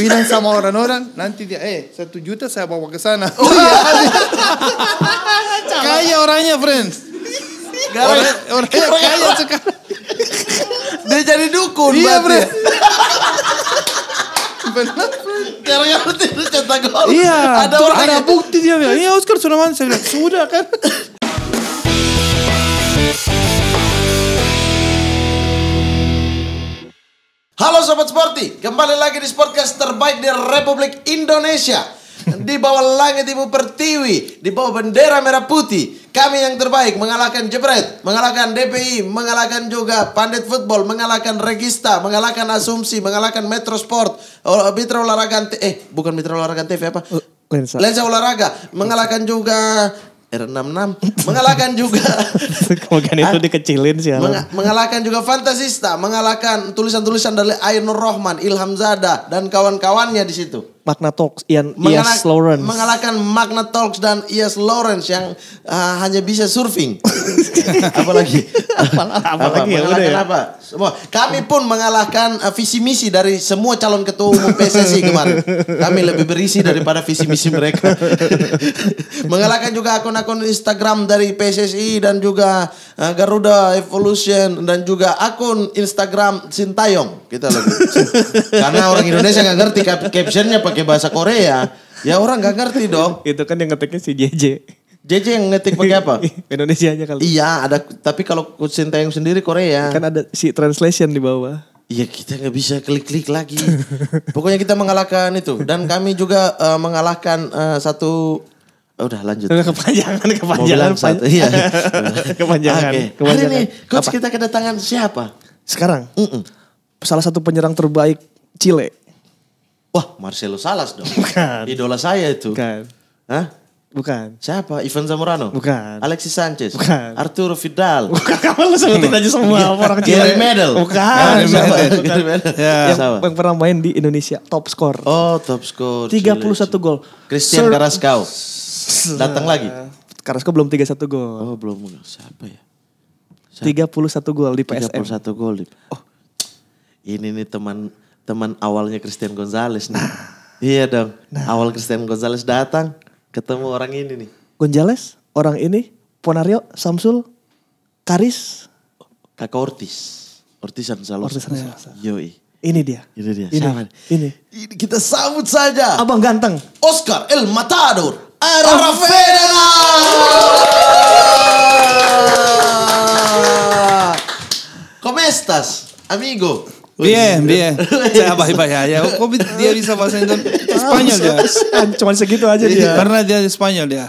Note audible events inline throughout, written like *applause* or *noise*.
bilang sama orang-orang nanti dia eh satu juta saya bawa ke sana oh, iya. *laughs* kaya orangnya friends orang, kaya, suka dia jadi dukun iya friends *laughs* benar karena gara itu cetak gol iya ada orang ada bukti dia bilang iya Oscar sudah mana saya bilang sudah kan *laughs* Halo Sobat Sporty, kembali lagi di Sportcast terbaik di Republik Indonesia Di bawah langit Ibu Pertiwi, di bawah bendera merah putih Kami yang terbaik mengalahkan Jebret, mengalahkan DPI, mengalahkan juga Pandit Football Mengalahkan Regista, mengalahkan Asumsi, mengalahkan Metro Sport Mitra Olahraga, eh bukan Mitra Olahraga TV apa? Oh, Lensa. Lensa olahraga mengalahkan juga R66 mengalahkan juga Kemudian *laughs* itu ah, dikecilin sih Meng mengalahkan juga Fantasista mengalahkan tulisan-tulisan dari Ainur Rohman Ilham Zada dan kawan-kawannya di situ Magna Talks Ian Ias Lawrence. Mengalahkan Magna Talks dan Yes Lawrence yang uh, hanya bisa surfing. *laughs* apalagi apalagi, apa, apa, apa, apa, ya. apa? Kami pun mengalahkan uh, visi misi dari semua calon ketua umum PSSI kemarin. Kami lebih berisi daripada visi misi mereka. *laughs* mengalahkan juga akun-akun Instagram dari PSSI dan juga uh, Garuda Evolution dan juga akun Instagram Sintayong. Kita lebih. *laughs* Karena orang Indonesia nggak ngerti captionnya pakai pakai bahasa Korea, ya orang gak ngerti dong. Itu kan yang ngetiknya si JJ. JJ yang ngetik pakai apa? *laughs* Indonesia aja kali. Iya, ada tapi kalau tayang sendiri Korea. Kan ada si translation di bawah. Iya kita nggak bisa klik-klik lagi. Pokoknya kita mengalahkan itu dan kami juga uh, mengalahkan uh, satu Oh, udah lanjut. Kepanjangan, kepanjangan. Mau satu, iya. *laughs* kepanjangan, okay. kepanjangan. Hari ini coach apa? kita kedatangan siapa? Sekarang? Mm -mm. Salah satu penyerang terbaik Chile. Wah, Marcelo Salas dong. Bukan. Idola saya itu. Bukan. Hah? Bukan. Siapa? Ivan Zamorano? Bukan. Alexis Sanchez? Bukan. Arturo Vidal? Bukan. Kamu lu sebutin aja semua iya. orang Gary Medel? Bukan. Gary Medel. Gary Medel. Ya. Yang, yang pernah main di Indonesia. Top score. Oh, top score. 31 Chile. gol. Christian Sir... Carrasco. Datang lagi? Carrasco belum 31 gol. Oh, belum. Siapa ya? Siapa? 31 gol di PSM. 31 gol di... Oh. Ini nih teman teman awalnya Christian Gonzalez nih. Nah. Iya dong. Nah. Awal Christian Gonzalez datang ketemu orang ini nih. Gonzalez, orang ini, Ponario, Samsul, Karis, Kakak Ortiz. Ortiz Sanzalo. Ortiz Sanzalo. Yoi. Ini dia. Ini dia. Ini. Siapa? Ini. ini. Kita sambut saja. Abang ganteng. Oscar El Matador. Arafedana. Comestas, amigo? Bien, iya. bien. *laughs* Saya bahaya-bahaya. Ya, kok dia bisa bahasa Indonesia? *laughs* Spanyol dia. cuma segitu aja dia. Karena dia di Spanyol dia.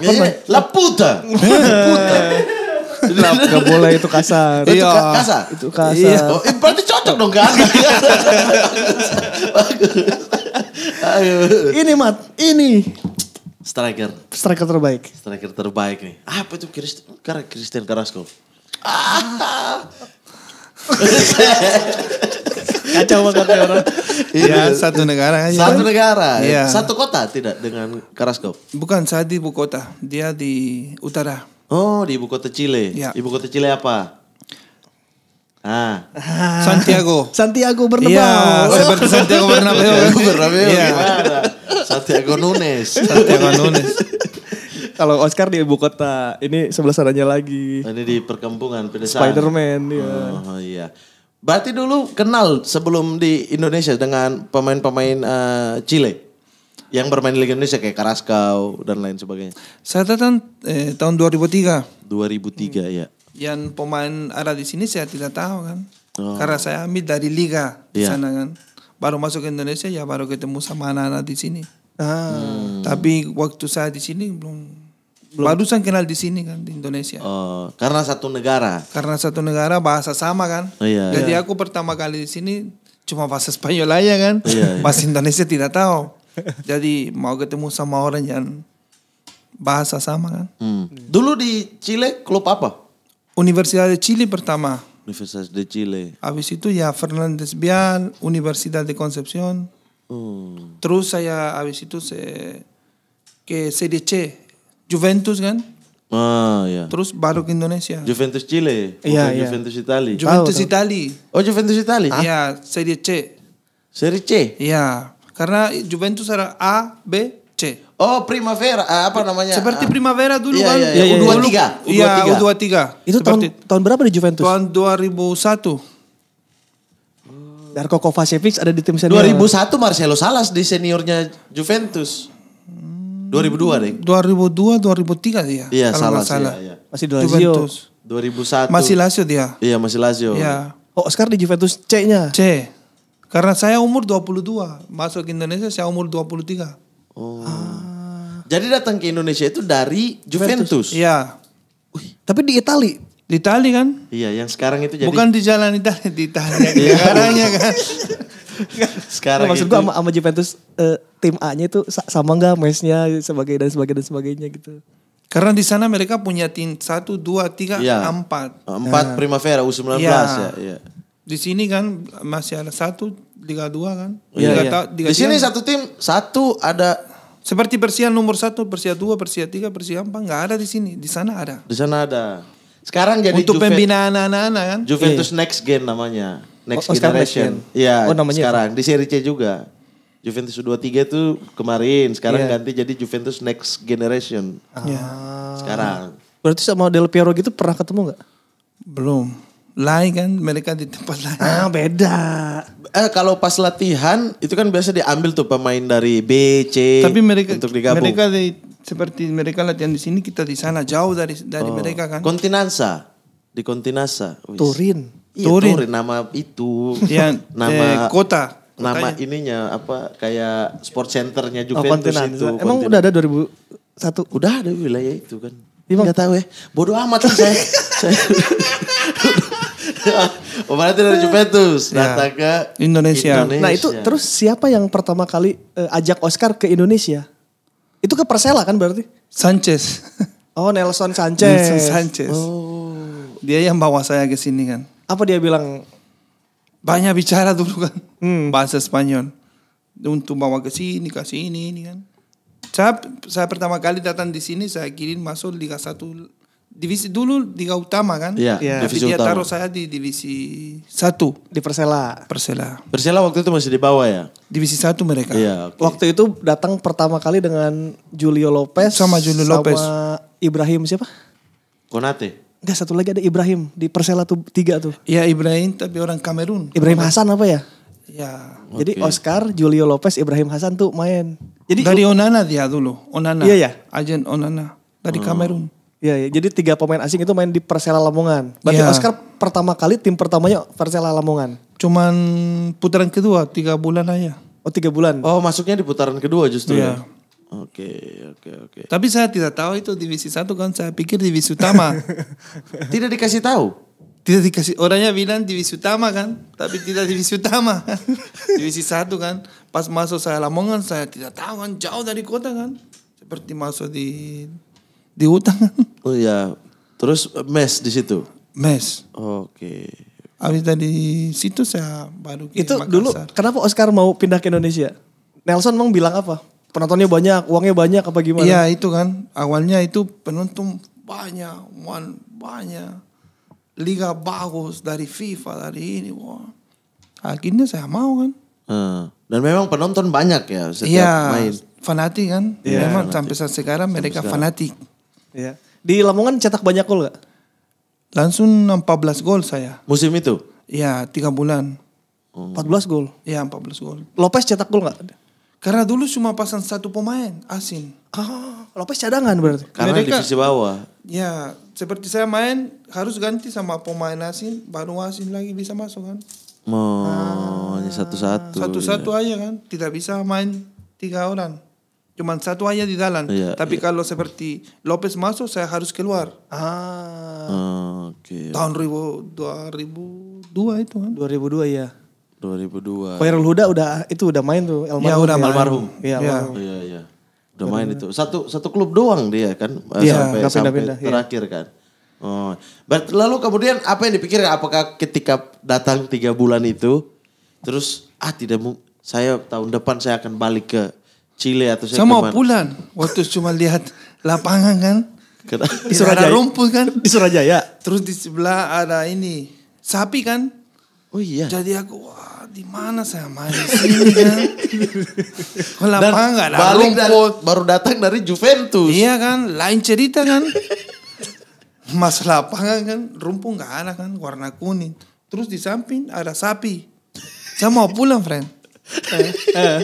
La puta. puta. *laughs* Gak boleh itu kasar. Iya. Itu kasar. Itu kasar. Iya. Oh, berarti cocok dong kan? ini mat, ini striker. Striker terbaik. Striker terbaik nih. Apa itu Christian Christian Carrasco? Ah. Kacau banget orang. Iya, ya, satu negara aja. Satu iya. negara. Ya. Satu kota tidak dengan Karaskov? Bukan, saya di ibu kota. Dia di utara. Oh, di ibu kota Chile. Ya. Ibu kota Chile apa? Ah. *laughs* Santiago. Santiago Bernabeu. Iya, seperti Santiago Bernabeu. *laughs* Santiago Bernabeu. Iya. Santiago Nunes. Santiago Nunes. *laughs* Kalau Oscar di ibu kota, ini sebelah sananya lagi. Ini di perkampungan pedesaan. Spiderman ya. Oh iya. Berarti dulu kenal sebelum di Indonesia dengan pemain-pemain uh, Chile yang bermain di Liga Indonesia kayak Karaskau dan lain sebagainya. Saya datang eh, tahun 2003. 2003 hmm. ya. Yang pemain ada di sini saya tidak tahu kan. Oh. Karena saya ambil dari liga di yeah. sana kan. Baru masuk ke Indonesia ya baru ketemu sama anak-anak di sini. Ah. Hmm. Tapi waktu saya di sini belum belum saya kenal di sini kan di Indonesia. Oh, karena satu negara. Karena satu negara bahasa sama kan. Oh, iya, Jadi iya. aku pertama kali di sini cuma bahasa Spanyol aja kan. Oh, iya, iya. Bahasa Indonesia tidak tahu. Jadi mau ketemu sama orang yang bahasa sama kan. Hmm. Dulu di Chile klub apa? Universidad de Chile pertama. Universidad de Chile. Habis itu ya Fernandez Bian Universidad de Concepción. Hmm. Terus saya habis itu se, ke CDC Juventus kan? Ah, ya. Terus baru ke Indonesia. Juventus Chile, iya, iya. Juventus Italia. Juventus Italia. Oh, Juventus Italia. Iya, Serie C. Serie C? Iya, karena Juventus era A, B, C. Oh, Primavera, eh, apa namanya? Seperti ah. Primavera dulu kan? Iya, iya, Iya, U23. Iya, U23. Itu tahun, tahun berapa di Juventus? Tahun 2001. Darko Kovacevic ada di tim senior. 2001 Marcelo Salas di seniornya Juventus. Hmm. 2002 deh. 2002 2003 dia. Iya, kalau salah, salah. Iya, iya. Masih Lazio. 2001. Masih Lazio dia. Iya, masih Lazio. Iya. Oh, sekarang di Juventus C-nya. C. Karena saya umur 22, masuk ke Indonesia saya umur 23. Oh. Ah. Jadi datang ke Indonesia itu dari Juventus. Iya. tapi di Itali di Itali kan? Iya, yang sekarang itu jadi bukan di jalan Itali, di Itali. Iya. Sekarangnya kan. sekarang nah, maksud gua sama, sama Juventus uh, tim A-nya itu sama nggak mesnya sebagai dan sebagainya dan sebagainya gitu. Karena di sana mereka punya tim satu, dua, tiga, ya. empat. Empat nah. iya. ya. Primavera U19 ya. ya. ya. Di sini kan masih ada satu, tiga dua kan. Ya, tiga, ya. Tiga, di sini tiga. Kan? satu tim, satu ada seperti Persia nomor satu, Persia dua, Persia tiga, Persia empat nggak ada di sini. Di sana ada. Di sana ada. Sekarang jadi untuk Juve, pembinaan anak-anak kan. Juventus yeah. Next Gen namanya. Next oh, oh Generation. Iya. Oh, namanya sekarang itu. di seri C juga. Juventus U23 itu kemarin, sekarang yeah. ganti jadi Juventus Next Generation. Yeah. Iya. Sekarang. Berarti sama Del Piero gitu pernah ketemu nggak? Belum. Lain kan mereka di tempat lain. Ah beda. Eh kalau pas latihan itu kan biasa diambil tuh pemain dari B, C Tapi mereka untuk digabung. Mereka di, seperti mereka latihan di sini kita di sana jauh dari dari oh. mereka kan. Kontinansa di Kontinasa. Turin. Iya, Turin. Turin nama itu. Ya, *laughs* nama eh, kota nama ininya apa kayak sport centernya oh, Juventus oh, itu. Emang kontinan. udah ada 2001? Udah ada wilayah itu kan. Emang? Iya, Gak tahu ya. Bodoh amat lah saya. saya. *laughs* itu dari Juventus ya. datang ke Indonesia. Nah, Indonesia. Nah itu terus siapa yang pertama kali uh, ajak Oscar ke Indonesia? Itu ke Persela kan berarti? Sanchez. *laughs* Oh Nelson Sanchez. Nelson Sanchez. Oh. Dia yang bawa saya ke sini kan. Apa dia bilang banyak bicara dulu kan hmm. bahasa Spanyol untuk bawa ke sini ke sini ini kan saya saya pertama kali datang di sini saya kirim masuk Liga satu divisi dulu Liga Utama kan ya, ya. tapi dia utama. taruh saya di divisi satu di Persela Persela Persela waktu itu masih di bawah ya divisi satu mereka ya, okay. waktu itu datang pertama kali dengan Julio Lopez sama Julio sama Lopez Ibrahim siapa Konate Enggak satu lagi ada Ibrahim di Persela tuh tiga tuh. ya Ibrahim tapi orang Kamerun. Ibrahim Hasan apa ya? Ya. Okay. Jadi Oscar, Julio Lopez, Ibrahim Hasan tuh main. Jadi dari Onana dia dulu, Onana. Iya ya. agent Onana dari oh. Kamerun. Iya, ya. jadi tiga pemain asing itu main di Persela Lamongan. Berarti ya. Oscar pertama kali tim pertamanya Persela Lamongan. Cuman putaran kedua tiga bulan aja. Oh tiga bulan. Oh masuknya di putaran kedua justru. Iya. Ya. Oke, oke, oke. Tapi saya tidak tahu itu divisi satu kan saya pikir divisi utama. *laughs* tidak dikasih tahu. Tidak dikasih orangnya bilang divisi utama kan, tapi tidak divisi utama. *laughs* divisi satu kan. Pas masuk saya Lamongan saya tidak tahu kan jauh dari kota kan. Seperti masuk di di hutan. *laughs* oh iya. Terus mes di situ. Mes. Oke. Abis dari situ saya baru ke Itu Makassar. dulu kenapa Oscar mau pindah ke Indonesia? Nelson mau bilang apa? penontonnya banyak, uangnya banyak apa gimana? Iya itu kan, awalnya itu penonton banyak, uang banyak, liga bagus dari FIFA dari ini, wah. akhirnya saya mau kan. Uh, Dan memang penonton banyak ya setiap ya, main. Fanatik kan, ya, memang fanatik. sampai saat sekarang mereka sekarang. fanatik. Iya. Di Lamongan cetak banyak gol gak? Langsung 14 gol saya. Musim itu? Iya, tiga bulan. Hmm. 14 gol? Iya, 14 gol. Lopez cetak gol gak? Karena dulu cuma pasang satu pemain asing. Ah, Lopez cadangan berarti. Karena Mereka, divisi bawah. Ya, seperti saya main harus ganti sama pemain asing, baru asing lagi bisa masuk kan. Oh, ah, satu-satu. Satu-satu ya. aja kan, tidak bisa main tiga orang. Cuma satu aja di dalam. Iya, Tapi iya. kalau seperti Lopez masuk, saya harus keluar. Ah. Oh, ah, okay. Tahun 2002 itu kan. 2002 ya. 2002. Khairul Huda udah itu udah main tuh Elmarhum. Ya udah ya. almarhum. Iya, ya. iya, iya. Udah main itu. Satu satu klub doang dia kan ya, sampai sampai pindah, iya. terakhir ya. kan. Oh. But, lalu kemudian apa yang dipikirkan apakah ketika datang tiga bulan itu terus ah tidak saya tahun depan saya akan balik ke Chile atau saya, saya mau pulang waktu cuma lihat lapangan kan. Di Surajaya. Ada rumput kan. Di Surajaya. Terus di sebelah ada ini sapi kan Oh iya. Jadi aku wah di mana saya main sini kan? *laughs* Kok lapangan nggak ada balik rumput. baru datang dari Juventus. Iya kan, lain cerita kan. Mas lapangan kan rumput enggak ada kan, warna kuning. Terus di samping ada sapi. Saya mau pulang, friend. *laughs* Eh, eh.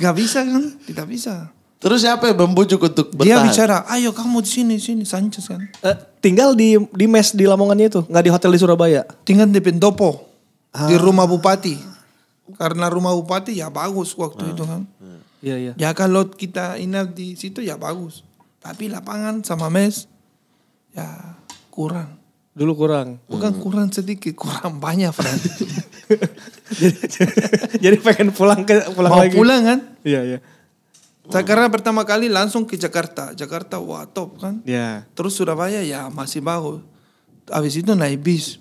gak bisa kan? Tidak bisa. Terus siapa yang membujuk untuk bertahan? Dia bicara, ayo kamu di sini, sini, Sanchez kan. Eh, tinggal di di mes di Lamongannya itu, nggak di hotel di Surabaya. Tinggal di pintopo ah. di rumah bupati. Karena rumah bupati ya bagus waktu ah. itu kan. Ah. Iya, iya. Ya kalau kita inap di situ ya bagus. Tapi lapangan sama mes ya kurang. Dulu kurang. Bukan hmm. kurang sedikit, kurang banyak, Fran. *laughs* jadi, jadi pengen pulang ke pulang Mau lagi. Mau pulang kan? Iya, iya. Saya Karena pertama kali langsung ke Jakarta. Jakarta wah top kan. Ya. Yeah. Terus Surabaya ya masih bagus. Habis itu naik bis.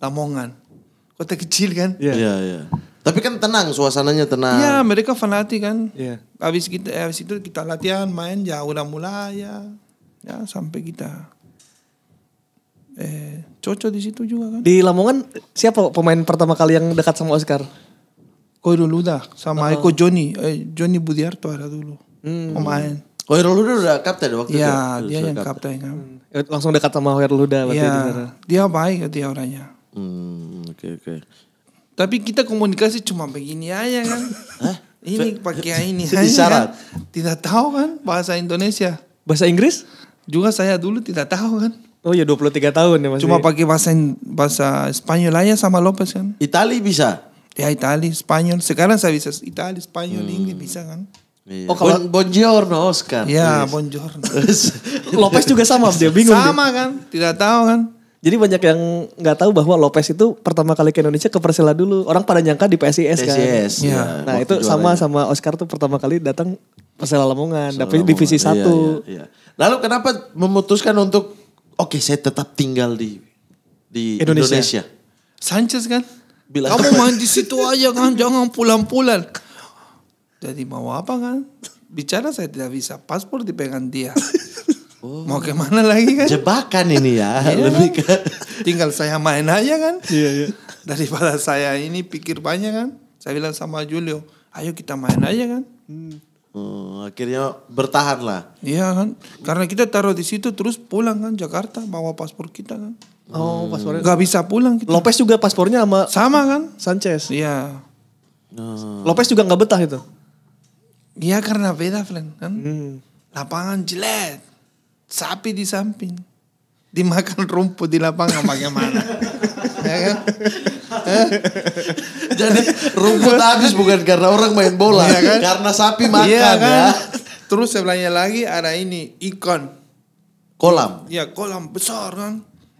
Lamongan. Kota kecil kan. Ya. Iya, yeah. iya. Yeah, Tapi kan tenang suasananya tenang. Iya, mereka fanatik kan. Iya. Habis kita habis itu kita latihan main ya udah mulai ya. Ya sampai kita eh cocok di situ juga kan. Di Lamongan siapa pemain pertama kali yang dekat sama Oscar? Koiruluda sama uh Eko Joni, eh, Joni Budiarto ada dulu hmm. pemain. Koiruluda udah kapten waktu itu. Iya, dia yang kapten. kapten. Hmm. Ya. Eh, langsung dekat sama Koiruluda berarti ya, Dia baik dia orangnya. Hmm, oke okay, oke. Okay. Tapi kita komunikasi cuma begini aja kan. Hah? *laughs* Eh? Ini pakai ini. Ini syarat. Kan? Tidak tahu kan bahasa Indonesia. Bahasa Inggris? Juga saya dulu tidak tahu kan. Oh iya 23 tahun ya masih. Cuma ya? pakai bahasa bahasa Spanyol aja sama Lopez kan. Itali bisa? ya Italia, Spanyol. Sekarang saya bisa Italia, Spanyol, hmm. Inggris bisa kan? Iya. Oh kalau bon, Bongiorno Oscar. Iya, Bongiorno. *laughs* Lopez juga sama, dia bingung. Sama kan, tidak tahu kan. Jadi banyak yang nggak tahu bahwa Lopez itu pertama kali ke Indonesia ke Persela dulu. Orang pada nyangka di PSIS, PSIS kan. PSIS. Ya. Iya. Nah, Waktu itu sama aja. Ya. sama Oscar tuh pertama kali datang Persela Lamongan, tapi divisi iya, Iya, iya. Lalu kenapa memutuskan untuk oke, okay, saya tetap tinggal di di Indonesia. Indonesia. Sanchez kan? Bila kamu main di situ aja kan, jangan pulang-pulang. Jadi mau apa kan? Bicara saya tidak bisa, paspor dipegang dia. Oh. Mau kemana lagi kan? Jebakan ini ya, iya. lebih kan? Tinggal saya main aja kan. Iya, iya. Daripada saya ini pikir banyak kan. Saya bilang sama Julio, ayo kita main aja kan. Hmm. Hmm, akhirnya bertahan lah. Iya kan, karena kita taruh di situ terus pulang kan Jakarta bawa paspor kita kan. Oh paspornya. Gak bisa pulang. Kita. Lopez juga paspornya sama. Sama kan? Sanchez. Iya. Hmm. Lopez juga nggak betah itu. Iya karena beda Flan kan. Hmm. Lapangan jelek, sapi di samping, dimakan rumput di lapangan bagaimana? *laughs* Ya kan? Eh? Jadi rumput habis bukan karena orang main bola, ya kan? karena sapi makan iya ya. Kan? ya. Terus sebelahnya lagi ada ini ikan. Kolam. Iya kolam besar kan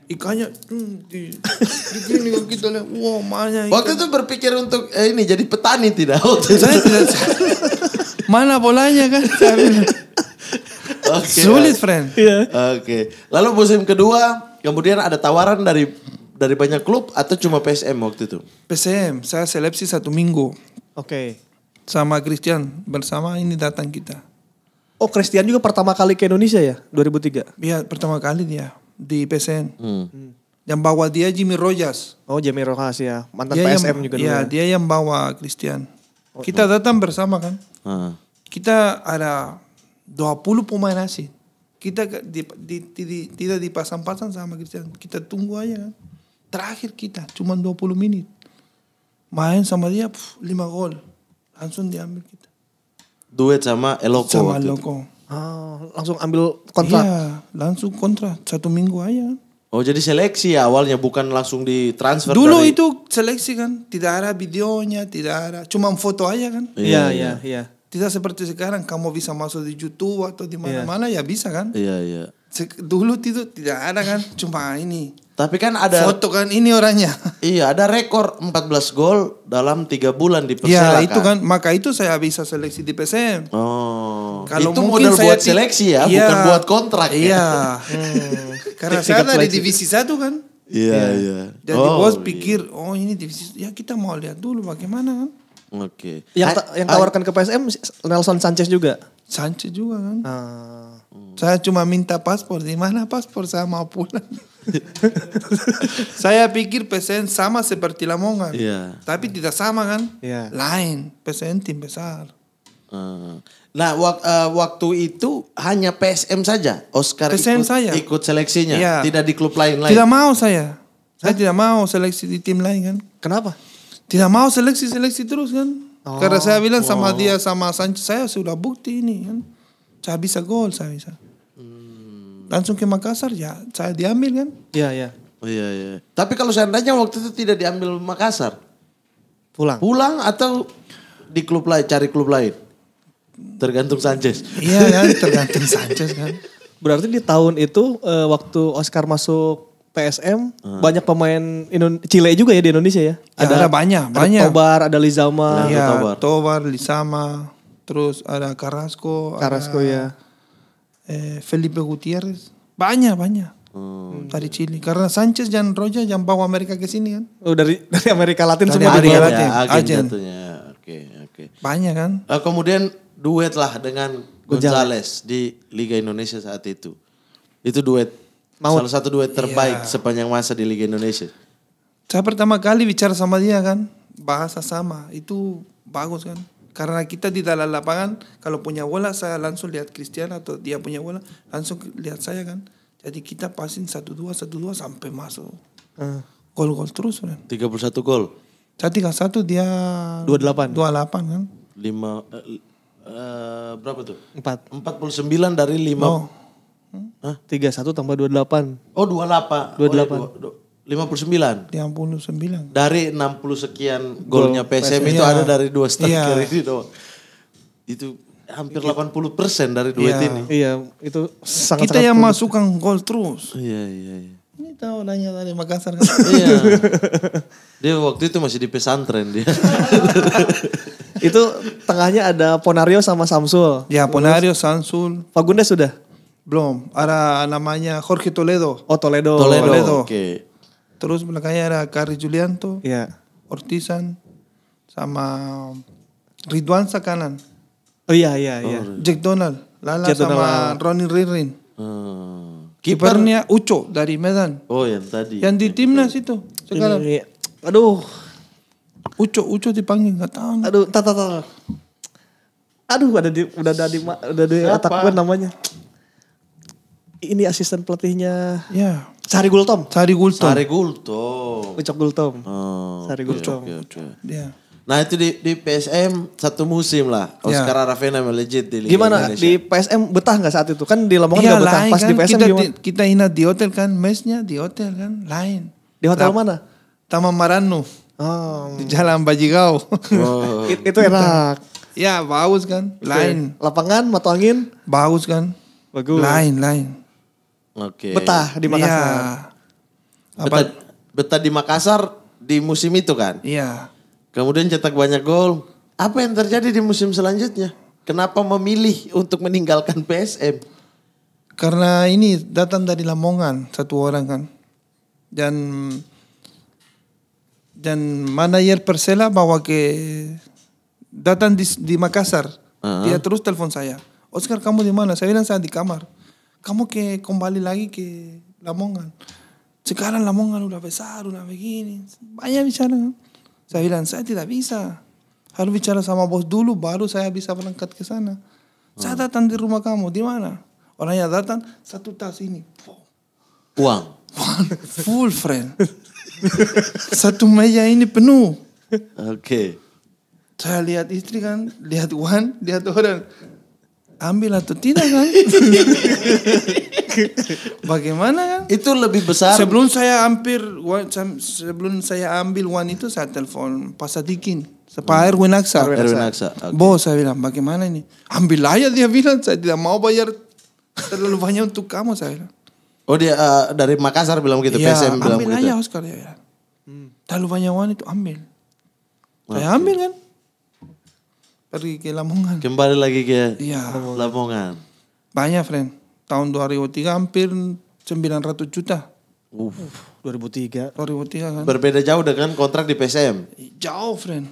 ikannya hmm, di, di sini kita lihat wow mana waktu itu berpikir untuk eh, ini jadi petani tidak saya tidak mana bolanya kan okay. sulit friend yeah. oke okay. lalu musim kedua kemudian ada tawaran dari dari banyak klub atau cuma PSM waktu itu? PSM, saya seleksi satu minggu. Oke. Okay. Sama Christian bersama ini datang kita. Oh, Christian juga pertama kali ke Indonesia ya? 2003. Iya, pertama kali dia di PSM. Hmm. hmm. Yang bawa dia Jimmy Rojas. Oh, Jimmy Rojas ya. Mantan dia PSM yang, juga Iya, ya. dia yang bawa Christian. Oh, kita datang bersama kan. Uh. Kita ada 20 pemain asing. Kita di, di, di, tidak dipasang-pasang sama Christian. Kita tunggu aja kan. Terakhir kita cuma 20 menit. Main sama dia pff, 5 gol. Langsung diambil kita. Duet sama Eloko. Sama Eloko. Ah, langsung ambil kontrak. Iya, langsung kontrak satu minggu aja. Oh jadi seleksi ya awalnya bukan langsung di transfer. Dulu dari... itu seleksi kan, tidak ada videonya, tidak ada, cuma foto aja kan. Iya iya iya. iya, iya. Tidak seperti sekarang kamu bisa masuk di YouTube atau di iya. mana-mana iya. ya bisa kan? Iya iya. Dulu itu tidak ada kan, *laughs* cuma ini. Tapi kan ada foto kan ini orangnya. *laughs* Iya, ada rekor 14 gol dalam tiga bulan di psm ya itu kan? kan maka itu saya bisa seleksi di PSM. Oh. Kalau itu mungkin modal saya buat seleksi ya, iya, bukan buat kontrak ya. iya. ya. *laughs* hmm. Karena saya ada di divisi satu kan. Iya, iya. iya. Jadi oh, bos iya. pikir, iya. oh ini divisi ya kita mau lihat dulu bagaimana kan. Oke. Okay. Yang, eh, ta yang tawarkan eh. ke PSM Nelson Sanchez juga. Sanchez juga kan. Ah. Saya cuma minta paspor. Di mana paspor saya mau pulang? *laughs* saya pikir PSN sama seperti Lamongan. Yeah. Tapi tidak sama kan? Yeah. Lain. PSN tim besar. Uh. Nah wak uh, waktu itu hanya PSM saja Oscar PSM ikut, saya. ikut seleksinya. Yeah. Tidak di klub lain lain. Tidak mau saya. Saya tidak mau seleksi di tim lain kan. Kenapa? Tidak mau seleksi seleksi terus kan. Oh, Karena saya bilang oh, wow. sama dia sama Sanchez saya sudah bukti ini kan. Saya bisa gol, saya bisa. Hmm. Langsung ke Makassar ya, saya diambil kan. Iya, iya. Oh, iya, iya. Tapi kalau saya seandainya waktu itu tidak diambil Makassar, pulang. Pulang atau di klub lain cari klub lain? Tergantung Sanchez. Iya, ya tergantung Sanchez kan. *laughs* Berarti di tahun itu eh, waktu Oscar masuk PSM hmm. banyak pemain Indon Chile juga ya di Indonesia ya. ya ada, ada banyak, ada banyak. Tobar, ada Lizama, ya, Tobar. Tobar, Lizama, terus ada Carrasco, Carrasco ada, ya. Eh, Felipe Gutierrez, banyak banyak. Hmm. hmm. Dari Chile karena Sanchez dan Roja yang bawa Amerika ke sini kan. Oh dari *laughs* dari Amerika Latin dari semua Amerika Latin. Ya, agen Oke, oke. Banyak kan? Uh, kemudian duet lah dengan Gonzales di Liga Indonesia saat itu. Itu duet mau salah satu duet iya. terbaik yeah. sepanjang masa di Liga Indonesia. Saya pertama kali bicara sama dia kan, bahasa sama. Itu bagus kan. Karena kita di dalam lapangan kalau punya bola saya langsung lihat Christian atau dia punya bola langsung lihat saya kan. Jadi kita pasin satu dua satu dua sampai masuk. gol ah. Gol-gol terus kan. 31 gol. Saya 31 dia 28. 28 kan. 5 uh, uh, berapa tuh? 4. 49 dari 5 no tiga satu tambah dua delapan Oh dua delapan oh, iya, lima puluh sembilan tiga puluh sembilan Dari enam puluh sekian golnya PSM, itu iya. ada dari dua striker ini doang. Itu hampir iya. delapan 80 persen dari dua ini. Iya, itu sangat Kita yang kulit. masukkan gol terus. Iya, iya, iya. Ini tahu nanya dari Makassar *laughs* iya. Dia waktu itu masih di pesantren dia. itu tengahnya ada Ponario sama Samsul. Ya, Ponario, Samsul. Pak Gunda sudah? Belum. Ada namanya Jorge Toledo. Oh Toledo. Toledo. Toledo. Oke. Okay. Terus belakangnya ada Kari Julianto. Iya. Yeah. Ortizan. Sama Ridwan Sakanan. Oh iya iya iya. Oh, Jack Donald. Lala Jack sama Donald. Ronnie Ririn. Hmm. Kipernya Uco dari Medan. Oh yang tadi. Yang di timnas itu. Sekarang. Ini, iya, iya. aduh. Uco Uco dipanggil nggak tahu. Aduh tata tata. Aduh ada di udah ada di udah di Siapa? otak gue namanya ini asisten pelatihnya. Ya. Sari Gultom. Sari Gultom. Sari Gultom. Ucok Gultom. Oh, Sari Gultom. Okay, okay. Yeah. Nah itu di, di PSM satu musim lah. Ya. Oscar yeah. Aravena melejit di Liga Gimana Indonesia. di PSM betah gak saat itu? Kan di Lamongan yeah, ya, betah. Pas kan, di PSM kita, gimana? Di, kita inat di hotel kan, mesnya di hotel kan, lain. Di hotel mana? Taman Maranu. Oh. Di Jalan Bajigau. Oh. *laughs* itu enak. Ya bagus kan, lain. Lapangan, matangin, Bagus kan. Bagus. Lain, lain. Oke. Okay. Betah di iya. Makassar. Iya. Apa? Betah, betah di Makassar di musim itu kan? Iya. Kemudian cetak banyak gol. Apa yang terjadi di musim selanjutnya? Kenapa memilih untuk meninggalkan PSM? Karena ini datang dari Lamongan satu orang kan. Dan dan manajer Persela bawa ke datang di, di Makassar. Uh -huh. Dia terus telepon saya. Oscar kamu di mana? Saya bilang saya di kamar kamu ke kembali lagi ke Lamongan. Sekarang Lamongan udah besar, udah begini. Banyak bicara. Kan? Saya bilang, saya tidak bisa. Harus bicara sama bos dulu, baru saya bisa berangkat ke sana. Hmm. Saya datang di rumah kamu, di mana? Orangnya datang, satu tas ini. Uang? Full, friend. satu meja ini penuh. Oke. Okay. Saya lihat istri kan, lihat uang, lihat orang ambil atau tidak kan? *laughs* Bagaimana kan? Itu lebih besar. Sebelum saya hampir sebelum saya ambil one itu saya telepon Pasadikin. Hmm. Pak Erwin Aksa. Erwin Aksa. Okay. Bos saya bilang bagaimana ini? Ambil aja dia bilang saya tidak mau bayar terlalu banyak untuk kamu saya bilang. Oh dia uh, dari Makassar bilang gitu, ya, PSM bilang ambil Ambil aja Oscar ya. Hmm. Terlalu banyak uang itu ambil. Saya ambil kan pergi ke Lamongan. Kembali lagi ke ya. Lamongan. Banyak, friend. Tahun 2003 hampir 900 juta. Uf. 2003. 2003 kan. Berbeda jauh dengan kontrak di PSM. Jauh, friend.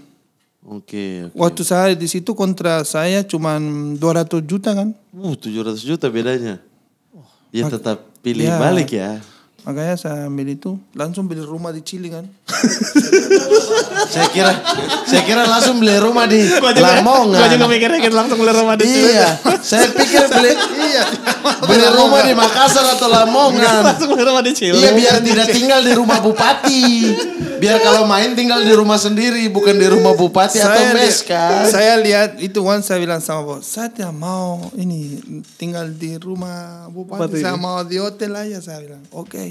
Oke. Okay, okay. Waktu saya di situ kontrak saya cuma 200 juta kan. Uh, 700 juta bedanya. Dia ya, tetap pilih ya. balik ya. Makanya saya ambil itu, langsung beli rumah di Chile kan. *laughs* saya kira saya kira langsung beli rumah di Lamongan. Gua juga mikirnya langsung beli rumah di Chile. Iya, saya pikir beli iya, beli rumah di Makassar atau Lamongan. Langsung beli rumah di Chile. Iya, biar tidak tinggal di rumah bupati. Biar kalau main tinggal di rumah sendiri, bukan di rumah bupati saya atau mes kan. Saya lihat itu once saya bilang sama bos, saya tidak mau ini tinggal di rumah bupati, bupati saya ya? mau di hotel aja saya bilang. Oke, okay,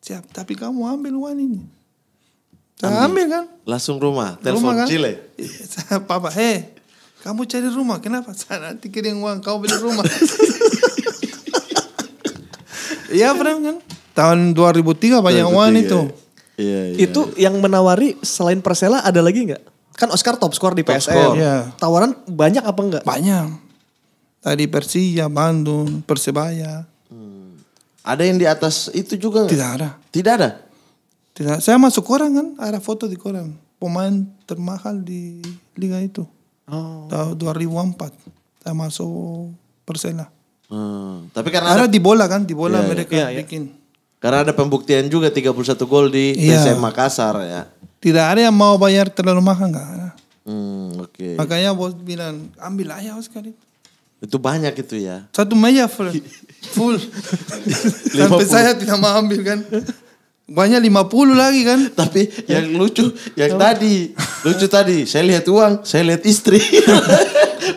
siap. Tapi kamu ambil uang ini. Saya ambil, ambil kan. Langsung rumah, telepon kan? Chile. Saya *laughs* papa, he eh, kamu cari rumah, kenapa? *laughs* Saya nanti kirim uang, kau beli rumah. *laughs* Iya, Bram kan? Tahun 2003 banyak uang itu. Iya, iya. Itu yang menawari selain Persela ada lagi nggak? Kan Oscar top skor di PSM. Score. Iya. Tawaran banyak apa enggak? Banyak. Tadi Persija, Bandung, Persebaya. Hmm. Ada yang di atas itu juga Tidak ada. Tidak ada? Tidak. Saya masuk koran kan, ada foto di koran. Pemain termahal di liga itu. Oh. Tahun 2004. Saya masuk Persela. Hmm. Tapi karena ada, ada di bola kan, di bola iya, iya. mereka iya, iya. bikin karena ada pembuktian juga 31 gol di iya. TSM Makassar ya. Tidak ada yang mau bayar terlalu mahal enggak Hmm, oke. Okay. Makanya bos bilang ambil aja Oscar itu. Itu banyak itu ya. Satu meja full. *laughs* full. *laughs* Sampai saya tidak mau ambil kan. Banyak 50 lagi kan. Tapi yang lucu, yang tadi. Lucu tadi, saya lihat uang, saya lihat istri. *laughs*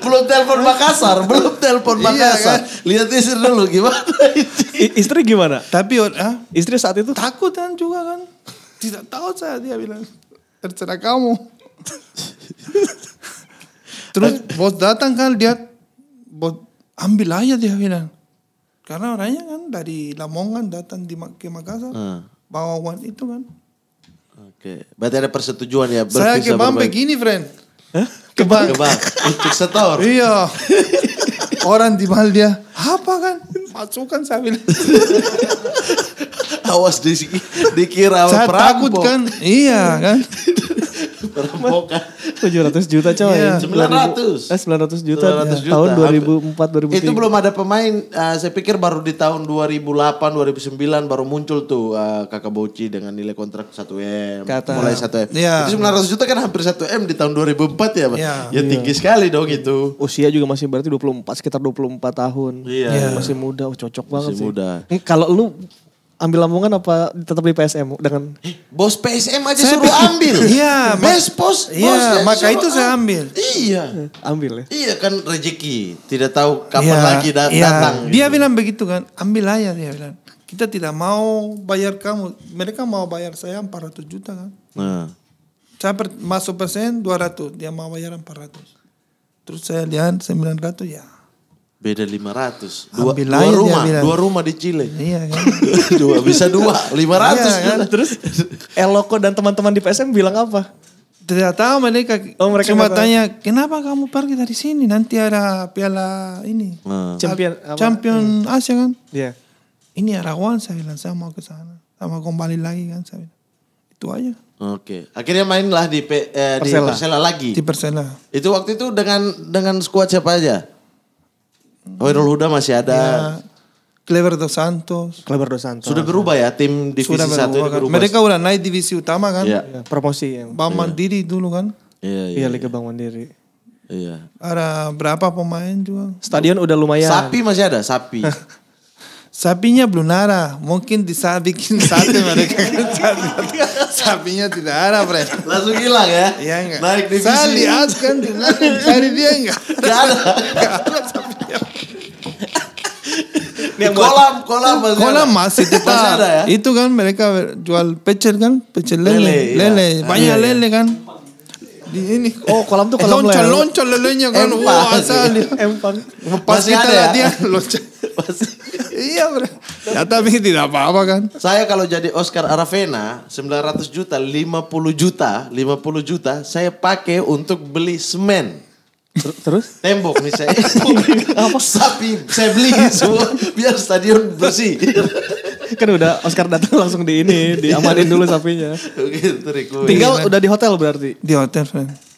belum telepon Makassar, belum telepon iya, Makassar. Iya, kan? Lihat istri dulu gimana itu. Istri gimana? Tapi ah, istri saat itu takut kan juga kan. Tidak tahu saya dia bilang terserah kamu. Terus bos datang kan dia, bos ambil aja dia bilang. Karena orangnya kan dari Lamongan kan datang di ke Makassar. Uh. Ah. Bawa uang itu kan. Oke. Okay. Berarti ada persetujuan ya Saya ke Bank begini, friend. Huh? Ke bank. Ke bank. Untuk setor. iya. Orang di mal dia. Apa kan? masukan saya bilang. *laughs* Awas di, dikira Saya perampok. takut kan. Iya kan. *laughs* perampokan tujuh ratus juta coy. Yeah. sembilan ratus, Eh ratus juta. 900 iya. juta. Tahun 2004 2003. Itu belum ada pemain uh, saya pikir baru di tahun dua dua ribu delapan ribu sembilan baru muncul tuh uh, eh, Kakak Boci dengan nilai kontrak satu m Kata, mulai satu m Yeah. Itu ratus juta kan hampir satu m di tahun 2004 ya, Pak. Yeah. Ya iya. tinggi yeah. sekali dong itu. Usia juga masih berarti empat sekitar 24 tahun. Iya. Yeah. Masih muda, oh, cocok banget masih sih. Masih muda. Eh, kalau lu ambil Lamongan apa tetap di PSM dengan bos PSM aja saya suruh ambil. Iya, best pos. Iya, ya, maka itu saya ambil. Iya, ambil ya. Iya kan rezeki, tidak tahu kapan ya, lagi dat ya. datang. Gitu. Dia bilang begitu kan, ambil aja dia bilang. Kita tidak mau bayar kamu. Mereka mau bayar saya 400 juta kan. Nah. Saya per, masuk persen 200, dia mau bayar 400. Terus saya lihat 900 ya Beda 500. Dua, Ambil dua rumah, dua rumah di Chile. Iya kan. *laughs* dua, bisa dua, 500. Iya, kan? Terus Eloko dan teman-teman di PSM bilang apa? Tidak tahu mereka, oh, mereka cuma tanya kenapa kamu pergi dari sini nanti ada piala ini hmm. champion apa? champion hmm. Asia kan? Iya. Yeah. Ini Arawan saya bilang saya mau ke sana, sama kembali lagi kan saya bilang. Itu aja. Oke, akhirnya mainlah di eh, di Persela lagi. Di Persela. Itu waktu itu dengan dengan skuad siapa aja? Hoirul oh, Huda masih ada. Ya. Clever dos Santos. Clever dos Santos. Sudah berubah ya tim divisi Sudah berubah, satu ini kan. berubah. Kan. Mereka udah naik divisi utama kan? Ya. ya promosi. Ya. Mandiri ya. Mandiri dulu kan? Iya, iya. Iya Liga iya. Bang Mandiri. Iya. Ada berapa pemain juga? Stadion udah lumayan. Sapi masih ada, sapi. *laughs* Sapinya belum ada. Mungkin di saat bikin sate *laughs* mereka kan sapinya tidak ada, bre. Langsung hilang ya? Iya enggak. Naik divisi. Saya lihat kan, cari dia enggak. Enggak ada. Enggak ada di kolam, kolam masih kolam masih tetap. Masih ada ya? Itu kan mereka jual pecel kan, pecel lele, lele, iya. lele. Ah, banyak iya. iya. lele kan. Di ini. Oh, kolam tuh kolam loncat, lele. Loncat lelenya kan. Empang. Wah, asal dia. Empang. Pas masih kita ada ya? latihan, ya? loncat. iya, bro. Ya tapi tidak apa-apa kan. Saya kalau jadi Oscar Aravena, 900 juta, 50 juta, 50 juta, saya pakai untuk beli semen Terus? Tembok nih saya. *laughs* Apa? Sapi. Saya beli semua biar stadion bersih. kan udah Oscar datang langsung di ini, *laughs* iya. diamanin dulu sapinya. Gitu, Tinggal iya. udah di hotel berarti. Di hotel,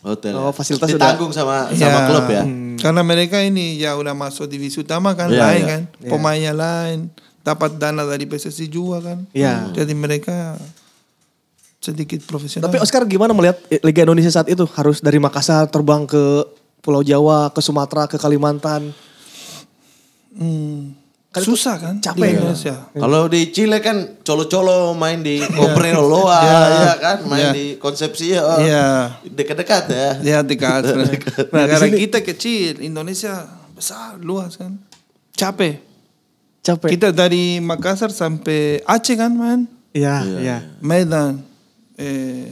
Hotel. Oh, fasilitas ditanggung udah. sama ya, sama iya. klub ya. Hmm. Karena mereka ini ya udah masuk divisi utama kan, ya, lain ya. kan. Ya. Pemainnya lain, dapat dana dari PSSI juga kan. Iya. Hmm. Jadi mereka sedikit profesional. Tapi Oscar gimana melihat Liga Indonesia saat itu? Harus dari Makassar terbang ke Pulau Jawa, ke Sumatera, ke Kalimantan. Hmm. Kan susah kan capek di Ya. Iya. Kalau di Chile kan colo-colo main di iya. Obrero Loa ya, ya kan, main ya. di Konsepsi oh, ya. Dekat-dekat ya. Ya dekat. *laughs* dekat. Nah, nah negara kita kecil, Indonesia besar, luas kan. Capek. Capek. Kita dari Makassar sampai Aceh kan main. Iya, iya. Medan, eh,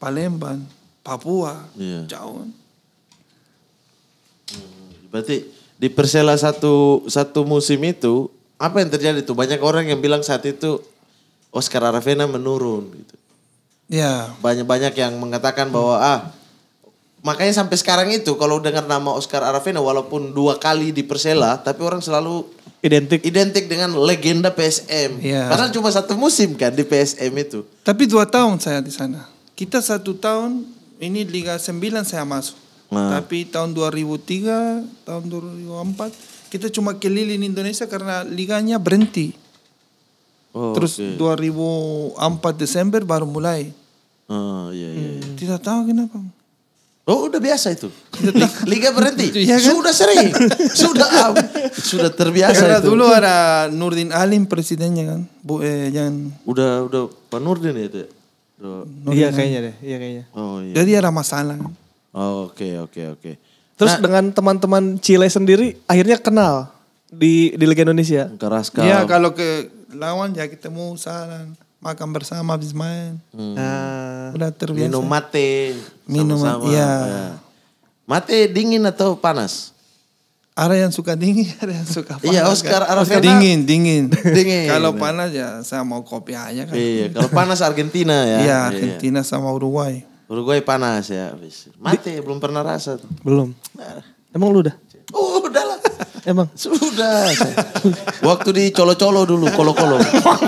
Palembang, Papua, ya. jauh. Berarti di Persela satu satu musim itu apa yang terjadi tuh? Banyak orang yang bilang saat itu Oscar Aravena menurun gitu. Ya. Banyak-banyak yang mengatakan bahwa ah makanya sampai sekarang itu kalau dengar nama Oscar Aravena walaupun dua kali di Persela tapi orang selalu identik identik dengan legenda PSM ya. padahal cuma satu musim kan di PSM itu tapi dua tahun saya di sana kita satu tahun ini Liga 9 saya masuk Nah. Tapi tahun 2003, tahun 2004 kita cuma keliling Indonesia karena liganya berhenti. Oh, Terus okay. 2004 Desember baru mulai. Oh, iya, iya. Hmm, iya. tidak tahu kenapa. Oh udah biasa itu. *laughs* Liga berhenti. ya kan? Sudah sering. sudah ah, sudah terbiasa Karena itu. dulu ada Nurdin Alim presidennya kan. Bu eh jangan. Udah udah Pak Nurdin ya itu. Iya kayaknya deh, iya kayaknya. Oh iya. Jadi ada masalah kan? Oh, oke oke oke. Terus nah, dengan teman-teman Chile sendiri akhirnya kenal di di Liga Indonesia. Keras kalau. Iya kalau ke lawan ya kita mau saran makan bersama habis main. Hmm. Ah. udah terbiasa. Minum mate. Minum sama Iya. Ya. Nah. Mate dingin atau panas? Ada yang suka dingin, *laughs* ada yang suka panas. Iya, kan? Oscar kan? Oscar Dingin, dingin. *laughs* dingin. kalau panas ya saya mau kopi aja kan. Iya, kalau panas Argentina ya. Iya, iya, iya. Argentina sama Uruguay gue panas ya Mati belum pernah rasa tuh. Belum. Nah. Emang lu udah? Oh, udah lah. Emang? Sudah. Waktu di Colo-Colo dulu, Kolo-Kolo.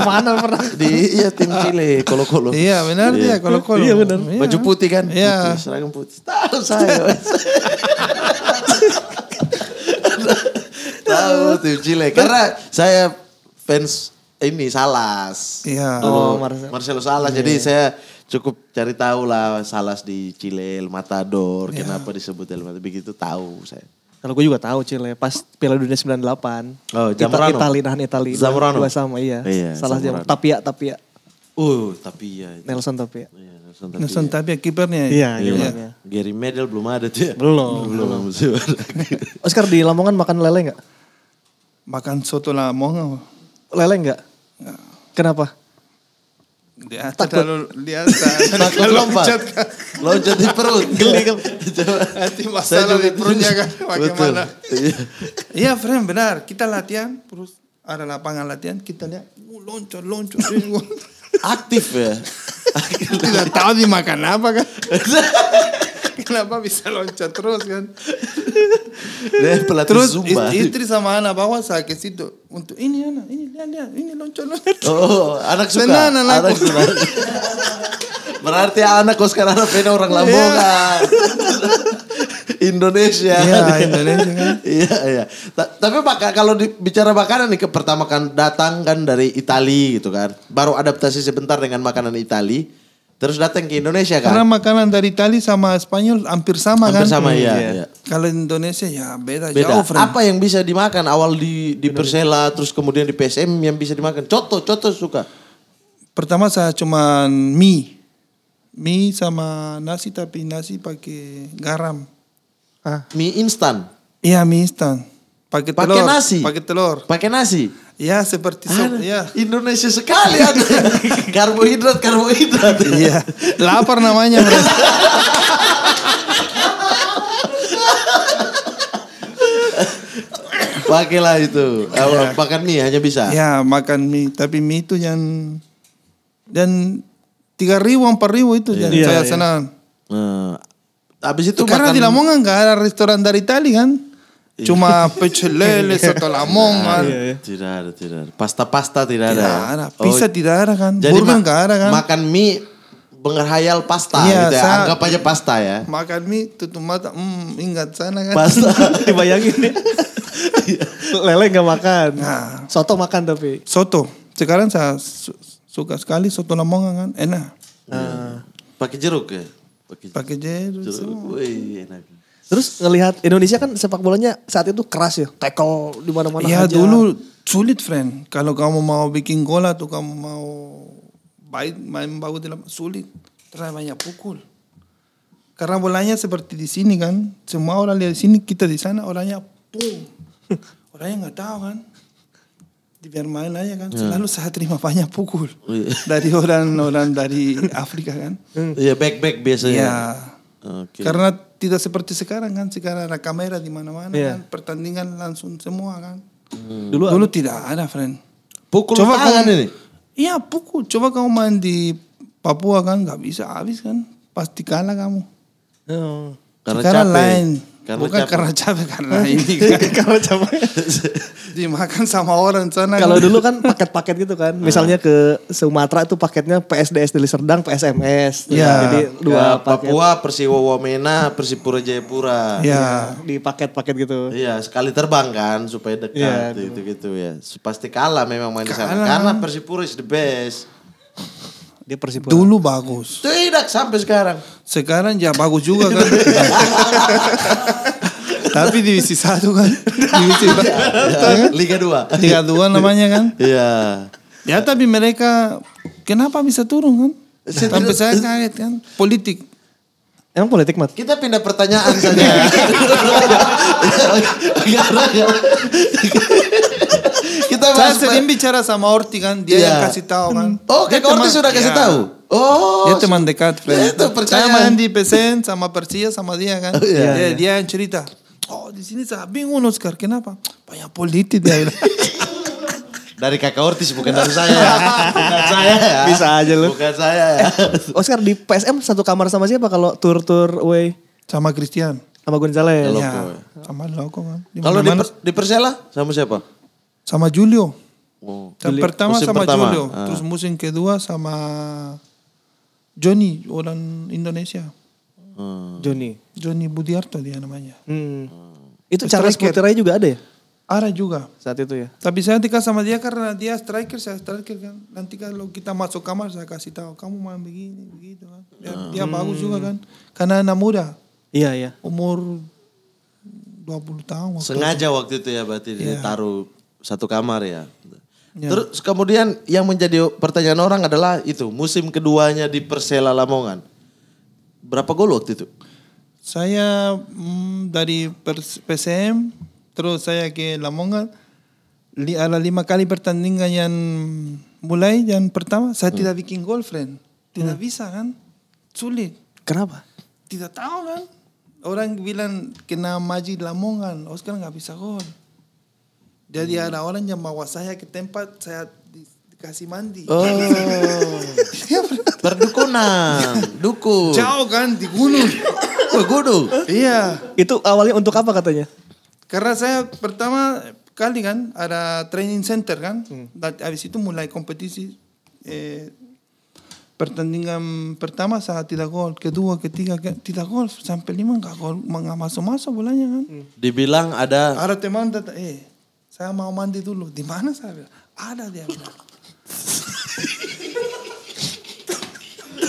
Mana pernah? Di iya tim Chile, Kolo-Kolo. Iya benar dia, Kolo-Kolo. Iya. iya benar. Iya. Baju putih kan? Iya. seragam putih. Tahu saya. Tahu tim Chile. Karena saya fans ini Salas. Iya. Oh, Marcelo, Marcelo Salas. Iya, Jadi saya cukup cari tahu lah Salas di Chile El Matador yeah. kenapa disebut El Matador begitu tahu saya kalau gue juga tahu Chile pas Piala Dunia 98 oh Zamorano Itali nahan Itali Zamorano dua sama iya, iya tapi Zamorano. Tapia Tapia Uh, tapi ya Nelson tapi ya Nelson tapi ya kipernya. Iya, iya. Gary Medel belum ada tuh ya. Belum. Belum. belum. *laughs* Oscar di Lamongan makan lele nggak? Makan soto Lamongan. Lele nggak? Kenapa? Dia takut. terlalu dia *laughs* takut lompat. Loncat, loncat di perut. *laughs* Geli kan. Nanti masalah di perutnya *laughs* kan bagaimana. Iya, iya friend benar. Kita latihan terus ada lapangan latihan kita lihat uh, loncat loncat aktif ya tidak tahu dimakan apa kan *laughs* kenapa bisa loncat terus kan? Dia pelatih terus Zumba. istri sama anak bawa saya ke situ untuk ini anak, ini lihat lihat, ini loncat loncat. Oh, oh, oh anak suka. Senang anak, anak suka. Berarti anak kau sekarang pena orang iya. Lamongan. Indonesia. Iya, Indonesia kan. *laughs* Iya, iya. Ta tapi maka kalau bicara makanan nih pertama kan datang kan dari Italia gitu kan. Baru adaptasi sebentar dengan makanan Italia. Terus datang ke Indonesia kan? Karena makanan dari Itali sama Spanyol hampir sama hampir kan? Hampir sama iya. iya. iya. Kalau Indonesia ya beda, beda. jauh. Friend. Apa yang bisa dimakan awal di di Persela terus kemudian di PSM yang bisa dimakan? Coto, coto suka. Pertama saya cuma mie. Mie sama nasi tapi nasi pakai garam. Ah. Mie instan. Iya, mie instan. Pakai telur. Pakai nasi. Pakai telur. Pakai nasi. Ya seperti ah, ya. Indonesia sekali ada *laughs* karbohidrat karbohidrat. Iya. Lapar namanya. Pakailah itu. Ya. Makan mie hanya bisa. Ya, makan mie. Tapi mie itu yang dan tiga ribu, empat ribu itu jadi. iya, saya iya. senang. Hmm. habis itu karena makan... di Lamongan nggak ada restoran dari Itali kan? Cuma pechelele, sotolamongan. Iya, *laughs* nah, iya, iya. tidak ada Pasta-pasta tidak ada pizza oh. ada kan. Jadi ma ada kan. Makan mie Pengerhayal pasta iya, gitu ya. Anggap aja pasta ya. Makan mie tutup mata, hmm, ingat sana kan. Pasta, *laughs* dibayangin ya. Lele gak makan. Nah. Soto makan tapi. Soto. Sekarang saya suka sekali soto Lamongan kan, enak. Uh, Pakai jeruk ya? Pakai jeruk. Pakai jeruk. jeruk. Wih, enak. Terus ngelihat Indonesia kan sepak bolanya saat itu keras ya, tackle di mana-mana ya, aja. dulu sulit, friend. Kalau kamu mau bikin gol atau kamu mau baik main bagus dalam sulit, terlalu banyak pukul. Karena bolanya seperti di sini kan, semua orang lihat di sini, kita di sana orangnya pum. *laughs* Orangnya nggak tahu kan. Biar main aja kan, ya. selalu saya terima banyak pukul. *laughs* Iya. dari orang-orang dari Afrika kan. Iya, back-back biasanya. Iya. Okay. Karena tidak seperti sekarang kan sekarang ada kamera di mana-mana yeah. kan pertandingan langsung semua kan hmm. dulu dulu tidak ada friend pukul coba tangan kan, ini iya pukul coba kamu main di Papua kan nggak bisa habis kan pasti kalah kamu oh, karena sekarang capek. lain karena Bukan capek. karena capek, karena ini kan. *laughs* karena capek. *laughs* Dimakan sama orang sana. Kalau dulu kan paket-paket gitu kan. Misalnya ke Sumatera itu paketnya PSDS Deli Serdang, PSMS. Iya. Jadi dua ya, paket. Papua, Persiwo Wamena, Persipura Jayapura. Iya. Ya, di paket-paket gitu. Iya, sekali terbang kan supaya dekat ya, gitu-gitu ya. Pasti kalah memang main di sana. Karena Persipura is the best. Dia Persipura. Dulu bagus. Tidak sampai sekarang. Sekarang ya bagus juga kan. *laughs* Tapi divisi satu kan. *laughs* Divisi ya, ya. Liga dua, Liga dua namanya kan. *laughs* Iya. ya tapi mereka kenapa bisa turun kan? Sampai saya kaget kan. Politik. Emang politik mat? Kita pindah pertanyaan saja. Ya. Saya sering bicara sama Orti kan, dia yeah. yang kasih tahu kan. Oh, kayak Orti sudah kasih iya. tahu. Oh, dia teman dekat. Ya, Itu percaya. Saya main di pesen sama Persia sama dia kan. Oh, yeah, dia, yeah. dia yang cerita. Oh, di sini saya bingung Oscar, kenapa? Banyak politik dia *laughs* dari kakak Ortiz bukan dari saya. bukan saya ya. Bisa aja lu. Bukan saya ya. Oscar di PSM satu kamar sama siapa kalau tur-tur away? Sama Christian. Sama Gonzales. Ya, ya. sama iya, Loko kan. Kalau di, per, di Persela sama siapa? sama Julio. Oh. Yang pertama musim sama pertama. Julio, ah. terus musim kedua sama Johnny orang Indonesia. Hmm. Johnny. Johnny Budiarto dia namanya. Hmm. hmm. Itu cara strikernya juga ada ya? Ada juga. Saat itu ya. Tapi saya tinggal sama dia karena dia striker, saya striker kan. Nanti kalau kita masuk kamar saya kasih tahu kamu main begini, begitu kan. Dia, hmm. dia bagus juga kan. Karena anak muda. Iya, iya. Umur 20 tahun. Waktu Sengaja itu. waktu itu ya berarti yeah. ditaruh iya satu kamar ya. ya. Terus kemudian yang menjadi pertanyaan orang adalah itu musim keduanya di Persela Lamongan. Berapa gol waktu itu? Saya mm, dari PSM terus saya ke Lamongan li, ada lima kali pertandingan yang mulai yang pertama saya hmm. tidak bikin gol friend tidak hmm. bisa kan sulit kenapa tidak tahu kan orang bilang kena maji Lamongan Oscar oh, nggak bisa gol jadi hmm. ada orang yang bawa saya ke tempat saya dikasih mandi. Oh. *laughs* Iya, Berdukunan, iya. dukun. Jauh kan di gunung. Ke gunung. Iya. Itu awalnya untuk apa katanya? Karena saya pertama kali kan ada training center kan. Hmm. habis nah, itu mulai kompetisi eh, pertandingan pertama saya tidak gol, kedua, ketiga ke, tidak gol sampai lima enggak gol, enggak masuk-masuk bolanya kan. Hmm. Dibilang ada ada teman eh saya mau mandi dulu. Di mana saya bilang? Ada dia bilang.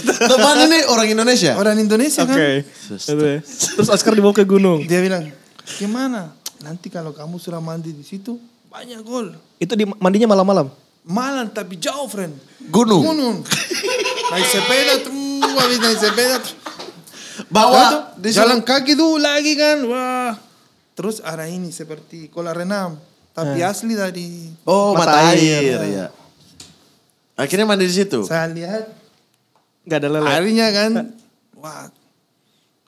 *laughs* Teman ini orang Indonesia? Orang Indonesia kan. Oke. Ya. Terus Oscar dibawa ke gunung. Dia bilang, gimana? Nanti kalau kamu sudah mandi di situ, banyak gol. Itu di, mandinya malam-malam? Malam tapi jauh friend. Gunung? Gunung. naik sepeda tuh, habis naik sepeda tuh. Bawa. jalan kaki tuh lagi kan, wah. Terus arah ini seperti kolam renang tapi eh. asli tadi. Oh, mata, mata air, air ya. Akhirnya mandi di situ. Saya lihat nggak ada lele. Airnya kan wah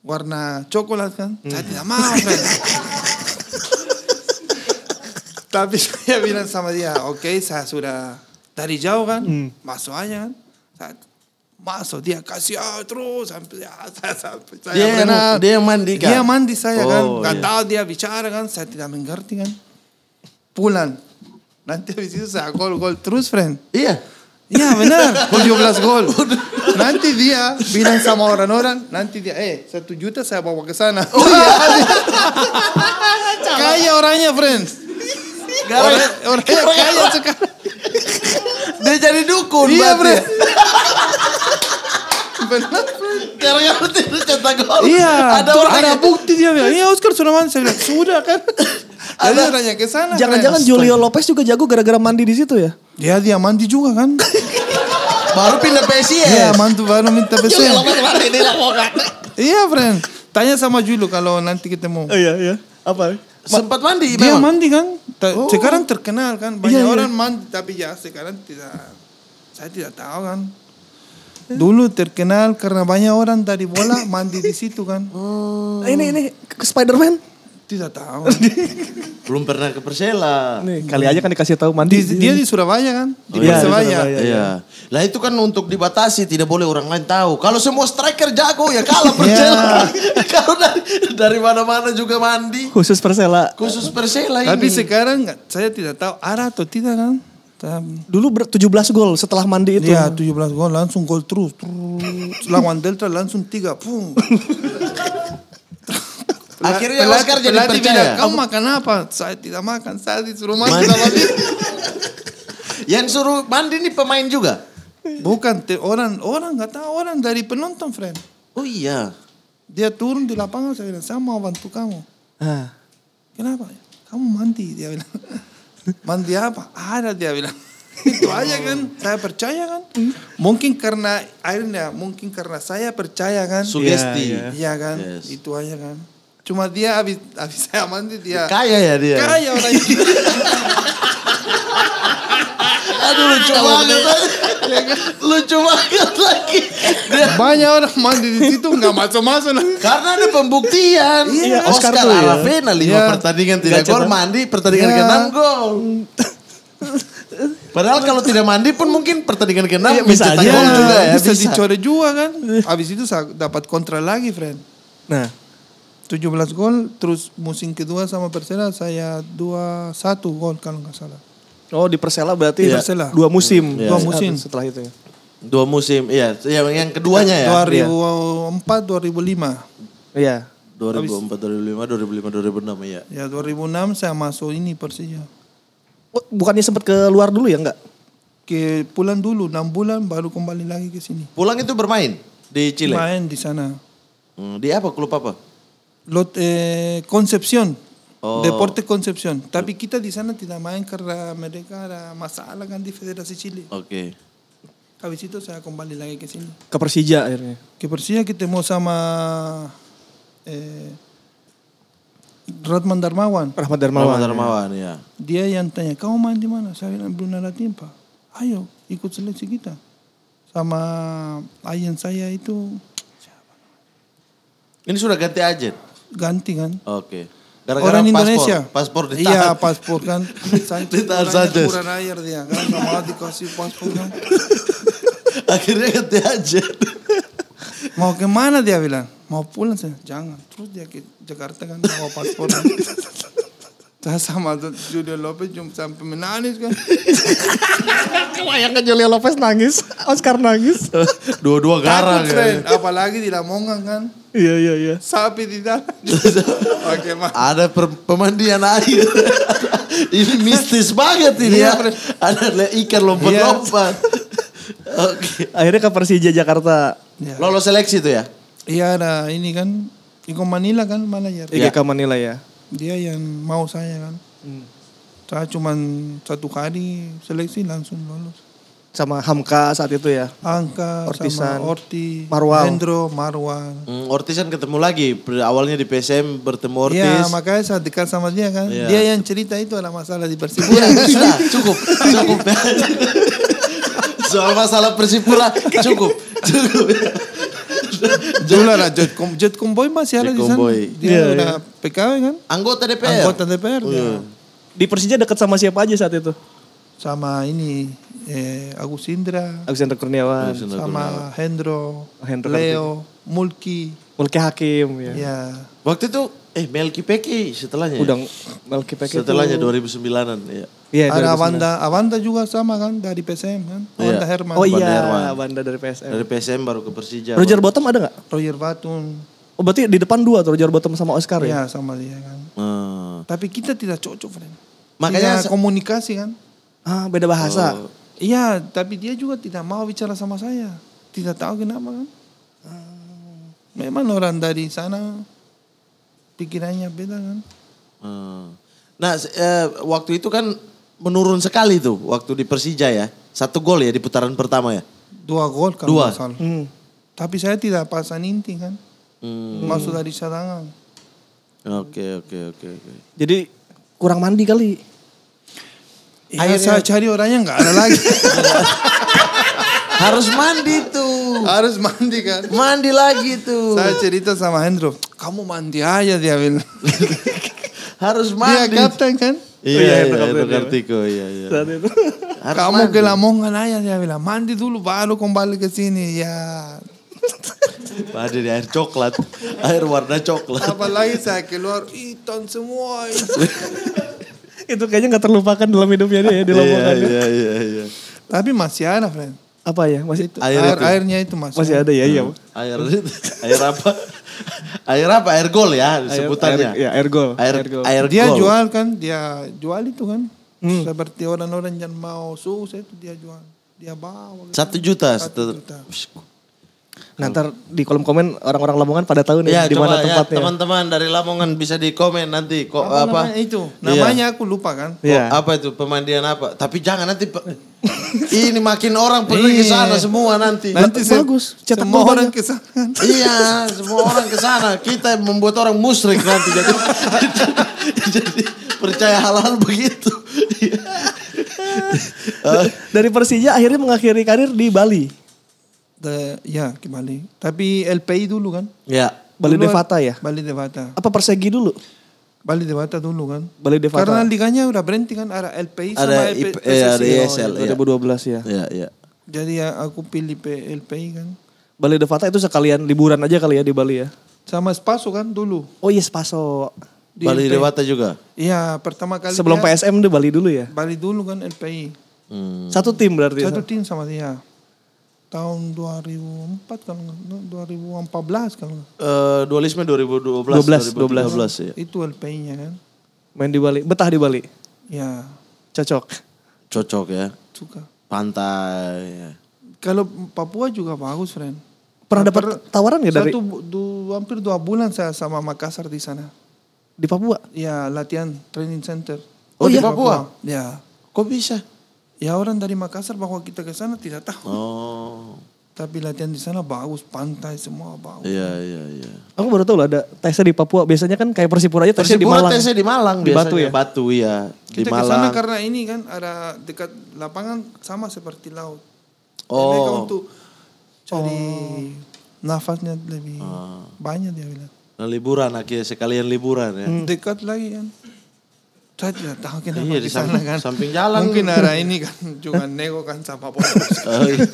warna coklat kan. Hmm. Saya tidak mau. Kan? tapi saya bilang sama dia, oke okay, saya sudah dari jauh kan, hmm. masuk aja kan. Saya masuk dia kasih ah, terus sampai ah, saya, sampai saya dia, kenal, dia mandi kan. Dia mandi saya kan. oh, kan. nggak iya. tahu dia bicara kan, saya tidak mengerti kan. Pulan. Nanti habis itu saya gol gol terus friend. Iya. Iya benar, 17 *laughs* gol. *laughs* Nanti dia bilang sama orang-orang, nanti dia, eh satu juta saya bawa ke sana. Oh, iya. *laughs* kaya orangnya friends. Orang, orangnya kaya sekarang. Dia jadi dukun. Iya friend. Benar. Karena ngerti itu cetak gol. Iya. Ada orang ada bukti dia bilang, iya Oscar Sulaman saya bilang sudah kan. Jadi Ada, nanya ke sana. Jangan-jangan Julio Lopez juga jago gara-gara mandi di situ ya? Ya dia mandi juga kan. *laughs* baru pindah ya? Iya, mantu baru minta PSIS. Julio Lopez mana ini lamongan. iya, friend. Tanya sama Julio kalau nanti ketemu. Oh, iya, iya. Apa? Sempat mandi Dia memang. mandi kan. Oh. Sekarang terkenal kan. Iya, banyak iya, orang mandi. Tapi ya sekarang tidak. Saya tidak tahu kan. Dulu terkenal karena banyak orang dari bola mandi di situ kan. Oh. Ini ini Spider-Man. Tidak tahu. *laughs* Belum pernah ke Persela. Nih, kali aja kan dikasih tahu mandi. Di, dia di Surabaya kan? Di oh, Persebaya. Iya, iya. iya. Lah itu kan untuk dibatasi, tidak boleh orang lain tahu. Kalau semua striker jago ya kalah Persela. *laughs* Kalau dari, dari mana-mana juga mandi. Khusus Persela. Khusus Persela ini. Tapi sekarang saya tidak tahu arah atau tidak kan? Dulu 17 gol setelah mandi itu. Iya, 17 gol langsung gol terus. terus. Lawan Delta langsung tiga Pum. *laughs* Akhirnya pelati, Oscar jadi pelati percaya. Bilang, Kamu makan apa? Saya tidak makan, saya disuruh mandi. mandi. *laughs* Yang suruh mandi ini pemain juga? Bukan, te, orang orang nggak tahu orang dari penonton, friend. Oh iya. Dia turun di lapangan saya bilang, saya mau bantu kamu. Ah. Kenapa? Kamu mandi, dia bilang. *laughs* mandi apa? Ada dia bilang. *laughs* itu aja kan saya percaya kan mungkin karena airnya, mungkin karena saya percaya kan sugesti ya, yeah, yeah. kan yes. itu aja kan Cuma dia habis habis *laughs* saya mandi dia. Kaya ya dia. Kaya orang itu. *laughs* Aduh lucu banget ya kan? Lucu banget lagi. Banyak orang mandi di situ nggak masuk-masuk. Karena ada pembuktian. Iya, Oscar, Oscar Aravena ya. lima iya. pertandingan tidak gol mandi pertandingan ya. enam gol. Padahal kalau tidak mandi pun mungkin pertandingan keenam iya, ya, bisa aja. Juga bisa, bisa dicore juga kan. Habis itu dapat kontra lagi, friend. Nah, 17 gol terus musim kedua sama Persela saya dua satu gol kalau nggak salah. Oh di Persela berarti di ya? Persela. dua musim. Ya. Dua musim setelah itu. Ya. Dua musim, iya. Yang, yang keduanya ya. 2004 2005. Iya. 2004 2005 2005 2006 ya. Ya 2006 saya masuk ini Persija. Oh, bukannya sempat keluar dulu ya enggak? Ke pulang dulu 6 bulan baru kembali lagi ke sini. Pulang itu bermain di Chile. Main di sana. Hmm, di apa klub apa? lo, eh, Concepción. Oh. Deportes Concepción. Tapiquita Tizana, Tinamanca, Ramerecara, Masala, Gandhi, Federación Chile. Ok. Cabecito, itu saya con lagi ke sini. Ke Persija akhirnya. Ke Persija sama eh, Ratman Darmawan. Rahmat Darmawan. Rahmat Darmawan ya. ya. Dia yang tanya, "Kamu main di mana?" Saya bilang Brunei Latimpa. Ayo oh, ikut seleksi kita. Sama agen saya itu siapa? Ini sudah ganti ayer? ganti kan. Oke. Okay. orang paspor, Indonesia. Paspor ditahan. Iya, paspor kan. *laughs* ditahan saja. Kurang air dia. Kan gak mau dikasih paspor kan. *laughs* Akhirnya ganti aja. *laughs* mau kemana dia bilang? Mau pulang saya. Jangan. Terus dia ke Jakarta kan. Mau paspor. Kan. Tah sama Julia Lopez cuma sampai menangis kan. kau *laughs* ke Julia Lopez nangis, Oscar nangis. *laughs* Dua-dua garang ya. Apalagi di Lamongan kan. Iya iya iya. Sapi di dalam. *laughs* Oke mah. Ada pemandian air. ini mistis banget ini iya, ya. Ada ikan lompat-lompat. Iya. Oke. Akhirnya ke Persija Jakarta. Ya. Lolos seleksi tuh ya? Iya ada ini kan. ikon Manila kan mana ya? ikon Manila ya dia yang mau saya kan hmm. saya cuma satu kali seleksi langsung lolos sama Hamka saat itu ya Hamka Ortisan sama Orti Marwa Hendro Marwa hmm, Ortisan ketemu lagi awalnya di PSM bertemu Ortis ya makanya saya dekat sama dia kan ya. dia yang cerita itu ada masalah di Persipura iya, sudah cukup cukup *laughs* soal masalah Persipura cukup cukup Dulu *laughs* lah Jet, Com Jet masih ada di sana. Dia yeah, udah yeah. PKW kan? Anggota DPR. Anggota DPR. Oh, iya. ya. Di Persija dekat sama siapa aja saat itu? Sama ini eh, Agus Indra. Agus Indra Kurniawan. Agus Indra sama Kurniawan. Hendro, Hendro Leo, Mulki. Mulki Hakim ya. ya. Waktu itu Eh Melki Peki setelahnya. Ya? Udah ya? Melki Peki. Setelahnya 2009-an ya. Iya, ada 2009. Awanda, juga sama kan dari PSM kan. Iya. Awanda iya. Herman. Oh iya, Herman. Awanda dari PSM. Dari PSM baru ke Persija. Roger Bottom ada nggak? Roger Bottom. Oh berarti di depan dua tuh Roger Bottom sama Oscar ya? Iya sama dia kan. Hmm. Tapi kita tidak cocok friend. Makanya tidak komunikasi kan. Ah beda bahasa. Oh. Iya tapi dia juga tidak mau bicara sama saya. Tidak tahu kenapa kan. Ah. Memang orang dari sana pikirannya beda kan. Hmm. Nah eh, waktu itu kan menurun sekali tuh waktu di Persija ya. Satu gol ya di putaran pertama ya? Dua gol kan. Dua. Hmm. Tapi saya tidak pasang inti kan. Hmm. Masuk dari cadangan. Oke oke oke. Jadi kurang mandi kali. Iya, Akhirnya saya cari orangnya nggak ada lagi. *laughs* Harus mandi tuh. Harus mandi kan. Mandi lagi tuh. Saya cerita sama Hendro, kamu mandi aja dia bilang. Harus mandi. Dia kapten kan? Iya, oh, iya, iya, itu Kartiko, iya, iya. Itu. Kamu mandi. ke Lamongan aja dia bilang, mandi dulu baru kembali ke sini. Ya, ada di air coklat, air warna coklat. Apalagi saya keluar hitam semua. itu kayaknya nggak terlupakan dalam hidupnya dia ya, di iya, Lamongan. Iya, iya, iya, iya. Tapi masih ada, friend apa ya masih itu air, air itu. airnya itu mas masih ada ya iya hmm. air air apa air apa air gol ya sebutannya air, ya air gol air, air, dia goal. jual kan dia jual itu kan hmm. seperti orang-orang yang mau susah itu dia jual dia bawa satu juta satu juta, satu juta. Nah ntar di kolom komen orang-orang Lamongan pada tahu nih ya, di mana ya, tempatnya. Ya, teman-teman dari Lamongan bisa di komen nanti kok apa, apa? Namanya itu. Iya. Namanya iya. aku lupa kan. Iya. apa itu pemandian apa? Tapi jangan nanti *laughs* ini makin orang pergi iya. ke sana semua nanti. Nanti se bagus. Cetak semua orang ya. ke sana. *laughs* iya, semua orang ke sana. Kita membuat orang musyrik nanti jadi *laughs* jadi percaya hal-hal begitu. dari Persija akhirnya mengakhiri karir di Bali ya ke Bali. Tapi LPI dulu kan? Ya. Bali Devata ya? Bali Devata. Apa Persegi dulu? Bali Devata dulu kan. Bali Devata. Karena liganya udah berhenti kan arah LPI sama ada sama IP, eh, ada ESL, oh, gitu. ya. 2012 ya. Iya, iya. Jadi ya aku pilih LPI kan. Bali Devata itu sekalian liburan aja kali ya di Bali ya. Sama Spaso kan dulu. Oh iya Spaso. Di Bali LPI. Dewata juga. Iya, pertama kali Sebelum dia, PSM di Bali dulu ya. Bali dulu kan LPI. Hmm. Satu tim berarti. Ya? Satu tim sama dia tahun 2004 kalau 2014 kalau Eh uh, dualisme 2012 12 2012, ya. Itu LPI-nya kan. Main di Bali, betah di Bali. Ya. Cocok. Cocok ya. Suka. Pantai. Ya. Kalau Papua juga bagus, friend. Pernah dapat tawaran ya dari? Satu, du, hampir dua bulan saya sama Makassar di sana. Di Papua? Ya, latihan training center. Oh, oh di iya? Papua? Ya. Kok bisa? Ya orang dari Makassar bahwa kita ke sana tidak tahu. Oh. Tapi latihan di sana bagus, pantai semua bagus. Iya, iya, iya. Aku baru tahu lah ada tesnya di Papua. Biasanya kan kayak Persipura aja tesnya Persipura di Malang. tesnya di Malang di Batu ya. Batu ya. Di kita Malang. Kita karena ini kan ada dekat lapangan sama seperti laut. Oh. Mereka untuk cari oh. nafasnya lebih oh. banyak dia bilang. Nah, liburan akhirnya sekalian liburan ya. Hmm. Dekat lagi kan. Tuh aja tahu kenapa iya, di sana kan. Samping jalan. Mungkin gitu. arah ini kan cuma nego kan sama politik. *laughs* Oh, iya.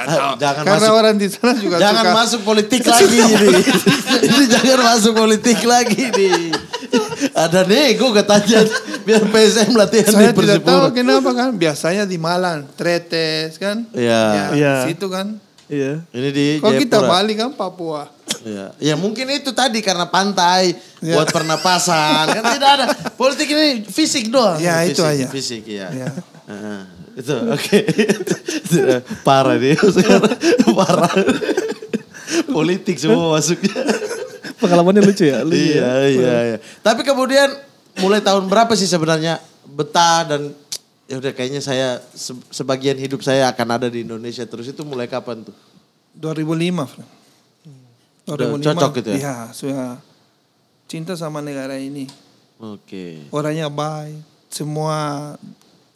ah, jangan Karena masuk, orang di sana juga jangan suka. masuk politik lagi ini. *laughs* jangan masuk politik lagi nih. Ada nego katanya biar PSM latihan Saya di Persipura. Saya tidak tahu kenapa kan. Biasanya di Malang, Tretes kan. Iya. Yeah. Ya, yeah. Situ kan Iya. Ini di Kok kita Bali kan Papua. Iya. Ya mungkin itu tadi karena pantai iya. buat pernapasan kan tidak ada politik ini fisik doang. Ya fisik, itu aja. Fisik ya. ya. Uh, itu oke. Okay. *laughs* parah dia sekarang parah. politik semua masuknya. Pengalamannya lucu ya. Lucu iya, ya. iya iya. Tapi kemudian mulai tahun berapa sih sebenarnya betah dan ya udah kayaknya saya se sebagian hidup saya akan ada di Indonesia terus itu mulai kapan tuh? 2005. Fred. 2005. cocok gitu ya? Iya, sudah cinta sama negara ini. Oke. Okay. Orangnya baik, semua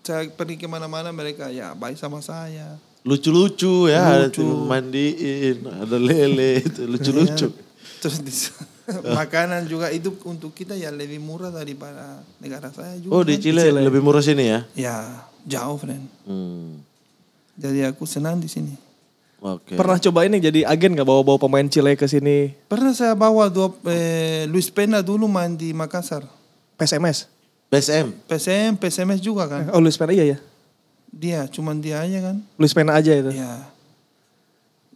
saya pergi kemana-mana mereka ya baik sama saya. Lucu-lucu ya, lucu. ada mandiin, ada lele, itu lucu-lucu. Iya. terus *laughs* makanan juga itu untuk kita ya lebih murah daripada negara saya juga. Oh di Chile, Chile lebih murah sini ya? Ya jauh friend. Hmm. Jadi aku senang di sini. Okay. Pernah coba ini jadi agen gak bawa-bawa pemain Chile ke sini? Pernah saya bawa dua, eh, Luis Pena dulu main di Makassar. PSMS? PSM? PSM, PSMS juga kan. Oh Luis Pena iya ya? Dia, cuman dia aja kan. Luis Pena aja itu? Iya.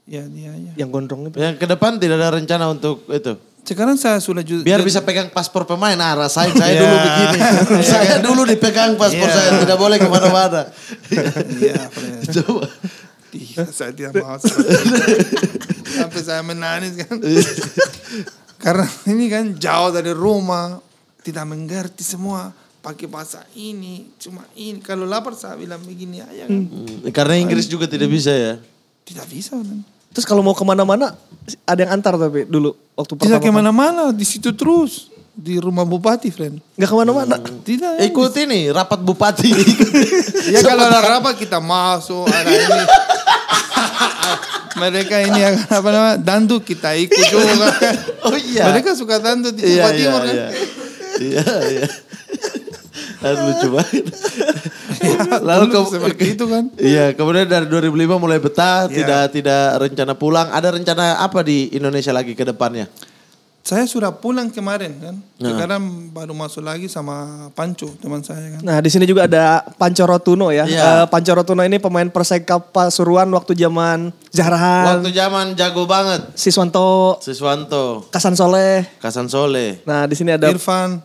Ya dia aja. Yang gondrong itu. Yang ke depan tidak ada rencana untuk itu? Sekarang saya sudah biar bisa pegang paspor pemain. Nah, rasain saya yeah. dulu begini. *laughs* saya dulu dipegang paspor yeah. saya tidak boleh kemana-mana. Iya. Coba. Iya, saya tidak mau sampai saya menangis kan. *laughs* Karena ini kan jauh dari rumah, tidak mengerti semua pakai bahasa ini, cuma ini. Kalau lapar saya bilang begini aja kan. Hmm. Karena Inggris juga tidak bisa ya. Tidak bisa. Kan? Terus kalau mau kemana-mana ada yang antar tapi dulu waktu pertama. Tidak kemana-mana di situ terus di rumah bupati, friend. Gak kemana-mana. Hmm. Tidak. Ikuti nih rapat bupati. *laughs* ya kalau ada rapat kita masuk ada ini. *laughs* Mereka ini apa namanya dandu kita ikut iya. juga. *laughs* oh iya. Mereka suka dandu di bupati iya, Timur iya, kan. Iya iya. lucu banget ya, lalu ke, seperti itu kan. Iya, kemudian dari 2005 mulai betah, ya. tidak tidak rencana pulang. Ada rencana apa di Indonesia lagi ke depannya? Saya sudah pulang kemarin kan. Nah. Sekarang baru masuk lagi sama Panco teman saya kan. Nah, di sini juga ada Panco Rotuno ya. ya. Uh, Panco Rotuno ini pemain Persekap Pasuruan waktu zaman Zahrahan. Waktu zaman jago banget. Siswanto. Siswanto. Kasan Soleh. Kasan Soleh. Nah, di sini ada Irfan.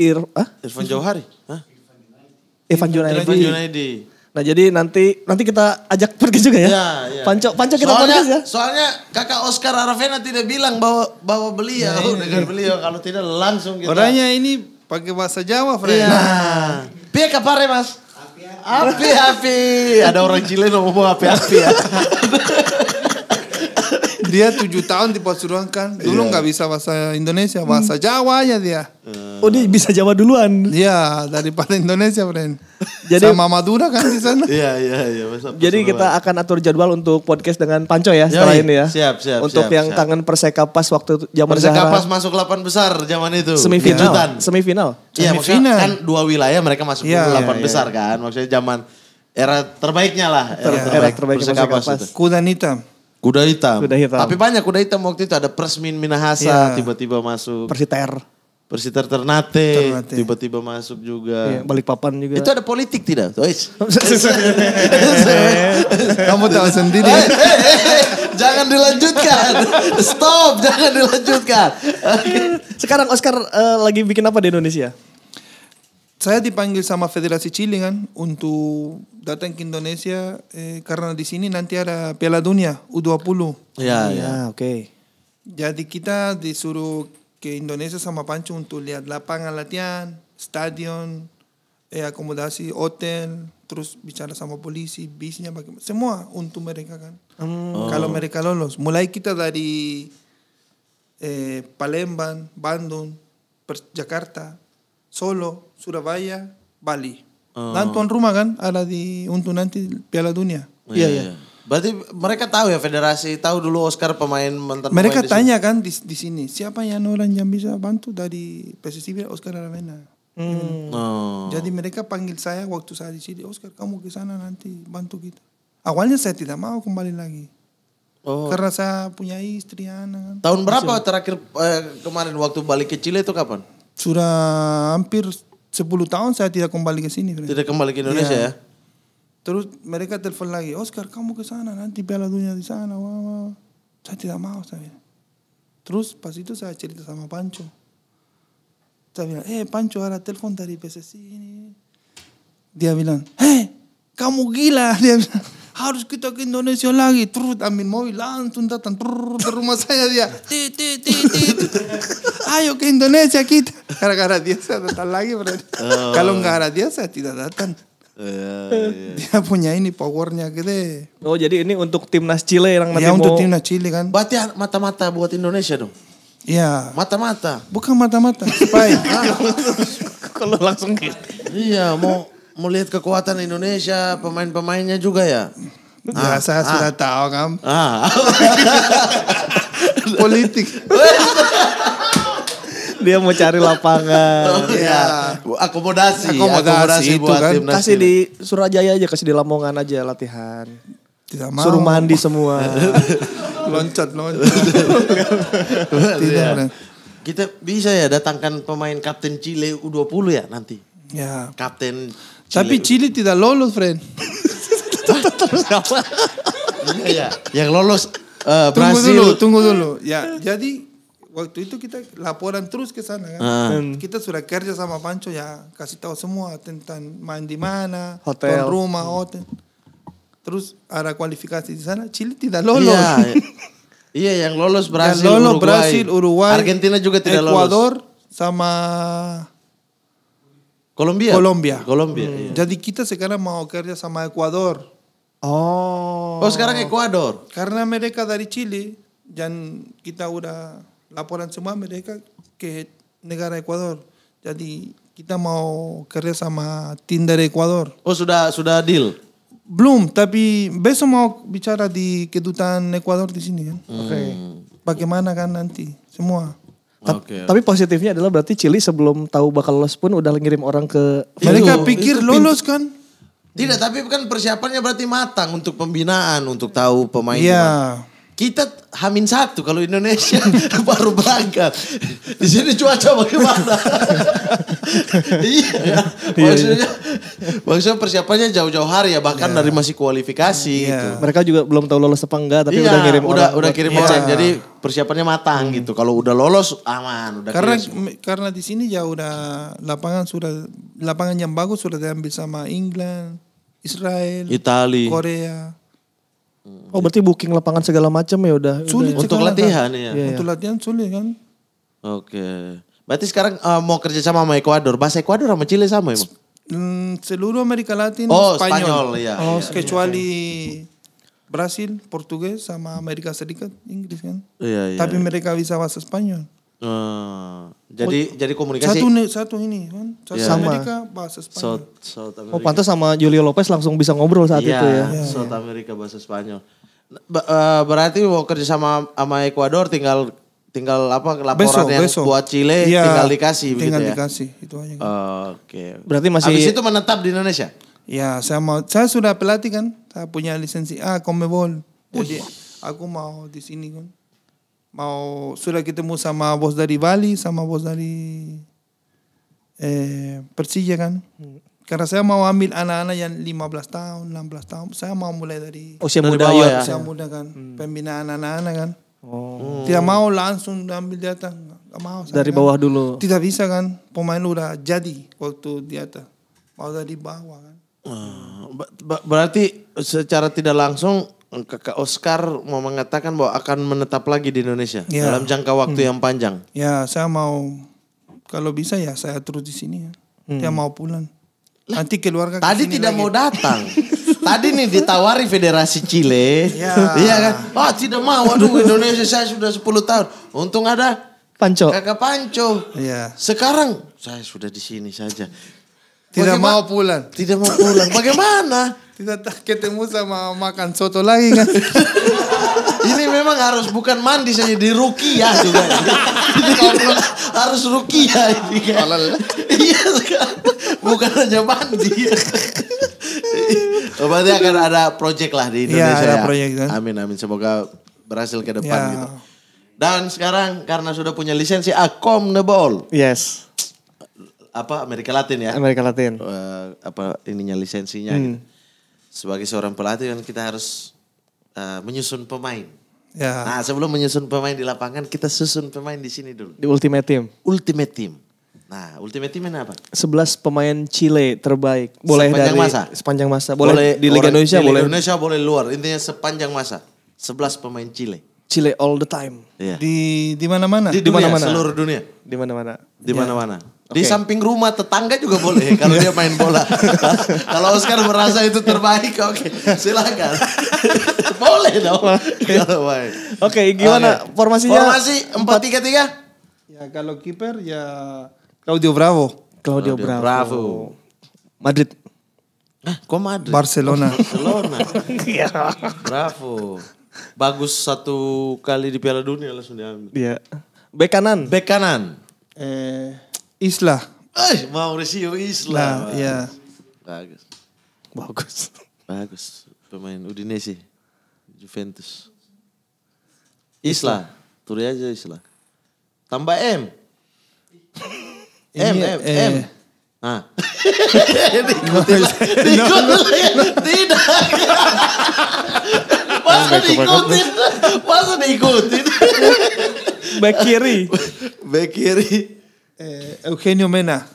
Ir, ah? Irfan Jauhari. Evan Junaidi. Nah jadi nanti nanti kita ajak pergi juga ya. Iya, iya. Panco, Panco kita soalnya, podcast ya. Soalnya kakak Oscar Aravena tidak bilang bahwa bahwa beliau ya, dengan iya. beliau kalau tidak langsung kita. Orangnya ini pakai bahasa Jawa, Fred. Iya. Nah, pia kapare mas. Api api. api api. Ada orang Chile ngomong api api ya. *laughs* dia tujuh tahun di Pasuruan kan. Dulu iya. nggak yeah. bisa bahasa Indonesia, bahasa hmm. Jawa aja dia. Eh. Oh, dia bisa Jawa duluan. Iya, daripada Indonesia, Bren. Jadi sama Madura kan di sana. *laughs* Iya, iya, iya, Jadi kita akan atur jadwal untuk podcast dengan Panco ya setelah ini ya. Siap, siap. Untuk siap, yang siap. kangen Persekapas waktu zaman Persekapas masuk 8 besar zaman itu. Semifinal. Ya. Semifinal. Iya, maksudnya kan dua wilayah mereka masuk ya, 8 ya, besar kan. Maksudnya zaman era terbaiknya lah. era, era terbaik Persekapas. Kuda hitam. Kuda hitam. Kuda hitam. Tapi banyak kuda hitam waktu itu ada Persmin Minahasa iya. tiba-tiba masuk. Persiter. Persiter Ternate, tiba-tiba masuk juga. Yeah, balik papan juga. Itu ada politik tidak? Oh, *laughs* Kamu tahu sendiri. Hey, eh, eh, hey, eh, hey, jangan dilanjutkan. Stop, jangan dilanjutkan. Sekarang Oscar uh, lagi bikin apa di Indonesia? saya dipanggil sama Federasi Chile kan untuk datang ke Indonesia eh, karena di sini nanti ada Piala Dunia U20. Ya, yeah, ya. oke. Okay. Jadi kita disuruh ke Indonesia sama Pancu untuk lihat lapangan latihan, stadion, eh, akomodasi, hotel, terus bicara sama polisi, bisnya bagaimana. Semua untuk mereka kan. Oh. Kalau mereka lolos, mulai kita dari eh, Palembang, Bandung, Jakarta, Solo, Surabaya, Bali. Oh. Dan tuan rumah kan ada di untuk nanti Piala Dunia. Oh, iya, iya. Yeah. Iya. Berarti mereka tahu ya federasi, tahu dulu Oscar pemain mantan Mereka pemain tanya di kan di, di sini, siapa yang orang yang bisa bantu dari PSSI Oscar Aravena. Hmm. Oh. Jadi mereka panggil saya waktu saya di sini, Oscar kamu ke sana nanti bantu kita. Awalnya saya tidak mau kembali lagi. Oh. Karena saya punya istri anak. Tahun berapa terakhir eh, kemarin waktu balik ke Chile itu kapan? Sudah hampir 10 tahun saya tidak kembali ke sini. Tidak kembali ke Indonesia ya. ya? Terus mereka telepon lagi, Oscar kamu ke sana nanti piala dunia di sana. Wah, wah. Saya tidak mau saya. Terus pas itu saya cerita sama Pancho. Saya bilang, eh Pancho ada telepon dari PSSI ini. Dia bilang, hei kamu gila. *laughs* Dia bilang, harus kita ke Indonesia lagi. Terus ambil mobil langsung datang terus ke rumah saya dia. Ti, ti, ti, ti. Ayo ke Indonesia kita. Gara-gara dia saya datang lagi berarti. Oh. Kalau nggak ada dia saya tidak datang. Yeah, oh, yeah. Iya, iya. Dia punya ini powernya gede. Gitu. Oh jadi ini untuk timnas Chile yang nanti ya, mau. untuk timnas Chile kan. Berarti mata-mata buat Indonesia dong. Iya. Mata-mata. Bukan mata-mata. Spy. *laughs* Ah. Kalau langsung gitu. Iya mau melihat kekuatan Indonesia, pemain-pemainnya juga ya. Ya, ah, saya ah. sudah tahu kan. Ah. *laughs* Politik. *laughs* Dia mau cari lapangan. Oh, ya. Akomodasi. Akomodasi, akomodasi itu buat kan. Timnas kasih di Surajaya aja, kasih di Lamongan aja latihan. Tidak mau. Suruh mandi semua. *laughs* loncat, loncat. Tidak. Ya. Kita bisa ya datangkan pemain kapten Chile U20 ya nanti. Ya. Kapten tapi Chile tidak lolos, friend. ya, yang lolos uh, tunggu dulu, tunggu dulu. Ya, jadi waktu itu kita laporan terus ke sana kan. Uh. Kita sudah kerja sama Pancho ya, kasih tahu semua tentang main di mana, hotel, rumah, hmm. hotel. Terus ada kualifikasi di sana, Chile tidak lolos. Iya, *laughs* iya yang lolos Brasil, Uruguay. Brasil, Uruguay, Argentina juga tidak Ecuador, lolos. Ecuador sama Colombia, Colombia, Colombia. Hmm. Yeah. Jadi kita sekarang mau kerja sama Ecuador. Oh. Oh sekarang Ecuador. Karena mereka dari Chile dan kita udah laporan semua mereka ke negara Ecuador. Jadi kita mau kerja sama tim dari Oh sudah sudah deal. Belum, tapi besok mau bicara di kedutaan Ecuador di sini kan. Hmm. Oke. Okay. Bagaimana kan nanti semua? okay. Tapi positifnya adalah berarti Chili sebelum tahu bakal lolos pun udah ngirim orang ke Mereka pikir lolos kan? Tidak, tapi kan persiapannya berarti matang untuk pembinaan, untuk tahu pemain. Iya. Yeah. Kita hamin satu kalau Indonesia *laughs* baru berangkat. Di sini cuaca bagaimana? *laughs* Iya. Iya, iya, maksudnya, maksudnya persiapannya jauh-jauh hari ya, bahkan yeah. dari masih kualifikasi yeah. gitu. Mereka juga belum tahu lolos apa enggak, tapi yeah, udah ngirim udah, orang. Udah kirim yeah. jadi persiapannya matang hmm. gitu. Kalau udah lolos aman, udah Karena karena di sini ya udah lapangan sudah lapangan yang bagus sudah diambil sama England, Israel, Italia, Korea. Oh berarti booking lapangan segala macam ya udah. Sulit ya? untuk latihan kan? ya. Untuk latihan sulit kan. Oke. Okay. Berarti sekarang uh, mau kerja sama sama Ekuador. Bahasa Ekuador sama Chile sama ya? Hmm, seluruh Amerika Latin, oh, Spanyol. Spanyol ya. Oh, ya, kecuali ya. Brasil, Portugis sama Amerika Serikat, Inggris kan. Iya, iya. Tapi mereka bisa bahasa Spanyol. Hmm, jadi oh, jadi komunikasi satu ini satu ini kan satu yeah. Amerika bahasa Spanyol. Oh pantas sama Julio Lopez langsung bisa ngobrol saat yeah, itu ya. Yeah, iya. South yeah. Amerika bahasa Spanyol. Eh, berarti mau kerja sama sama Ekuador tinggal tinggal apa laporan yang besok. buat Chile yeah, tinggal dikasih tinggal ya. dikasih itu aja. Kan. Oke. Okay. Berarti masih Abis itu menetap di Indonesia. Ya, saya mau saya sudah pelatih kan. Saya punya lisensi ah Comebol. Jadi aku mau di sini kan mau sudah ketemu sama bos dari Bali sama bos dari eh, Persija kan hmm. karena saya mau ambil anak-anak yang 15 tahun 16 tahun saya mau mulai dari usia muda ya usia muda kan hmm. pembinaan anak-anak kan oh. Hmm. tidak mau langsung ambil di atas Gak mau saya dari kan. bawah dulu tidak bisa kan pemain udah jadi waktu di atas mau dari bawah kan hmm. Berarti secara tidak langsung Kakak Oscar mau mengatakan bahwa akan menetap lagi di Indonesia ya. dalam jangka waktu hmm. yang panjang. Ya, saya mau kalau bisa ya saya terus di sini ya. Hmm. Saya mau pulang. Lah, Nanti keluarga Tadi tidak lagi. mau datang. *laughs* Tadi nih ditawari Federasi Chile. Ya. Iya ya kan? Oh, tidak mau. Aduh, Indonesia saya sudah 10 tahun. Untung ada Panco. Kakak Panco. Iya. Sekarang saya sudah di sini saja. Tidak Bagaimana? mau pulang. Tidak mau pulang. *laughs* Bagaimana? tidak ketemu sama makan soto lagi kan. *laughs* Ini memang harus bukan mandi saja di rukiah ya juga. *laughs* harus rukiah ya ini kan. Iya kan? Bukan hanya mandi. *laughs* Oh, berarti akan ada proyek lah di iya, Indonesia ya. Ada ya. Project, kan? Amin amin semoga berhasil ke depan ya. gitu. Dan sekarang karena sudah punya lisensi Nebol. Yes. Apa Amerika Latin ya? Amerika Latin. Uh, apa ininya lisensinya hmm. gitu sebagai seorang pelatih kan kita harus uh, menyusun pemain. Ya. Nah sebelum menyusun pemain di lapangan kita susun pemain di sini dulu. Di ultimate team. Ultimate team. Nah, ultimate team apa? Sebelas pemain Chile terbaik. Boleh sepanjang dari masa. sepanjang masa. Boleh, boleh di Liga Indonesia, boleh. Indonesia boleh luar. Intinya sepanjang masa. sebelas pemain Chile. Chile all the time. Yeah. Di di mana-mana. Di, mana-mana. Seluruh dunia. Di mana-mana. Di mana-mana. Yeah. Di samping rumah tetangga juga boleh *laughs* kalau dia main bola. *laughs* kalau Oscar merasa itu terbaik, oke, okay. silakan. *laughs* boleh dong. Oke, okay. gimana okay. formasinya? Formasi empat tiga tiga. Ya kalau kiper ya Claudio Bravo. Claudio, Claudio Bravo. Bravo. Madrid. Hah, kok Madrid? Barcelona. Barcelona. ya. Bravo. Bagus satu kali di Piala Dunia langsung diambil. Iya. Bek kanan. Bek kanan. Eh Isla Eh, Mauricio Islah. Nah, iya. Bagus. Bagus. Bagus. Pemain Udinese. Juventus. Isla Turi aja Isla Tambah M. M, M, eh. M. Ah. Diikutin. Diikutin. Tidak. *laughs* Masa diikutin? Masa diikutin? Back kiri. Back kiri eh, Eugenio Mena.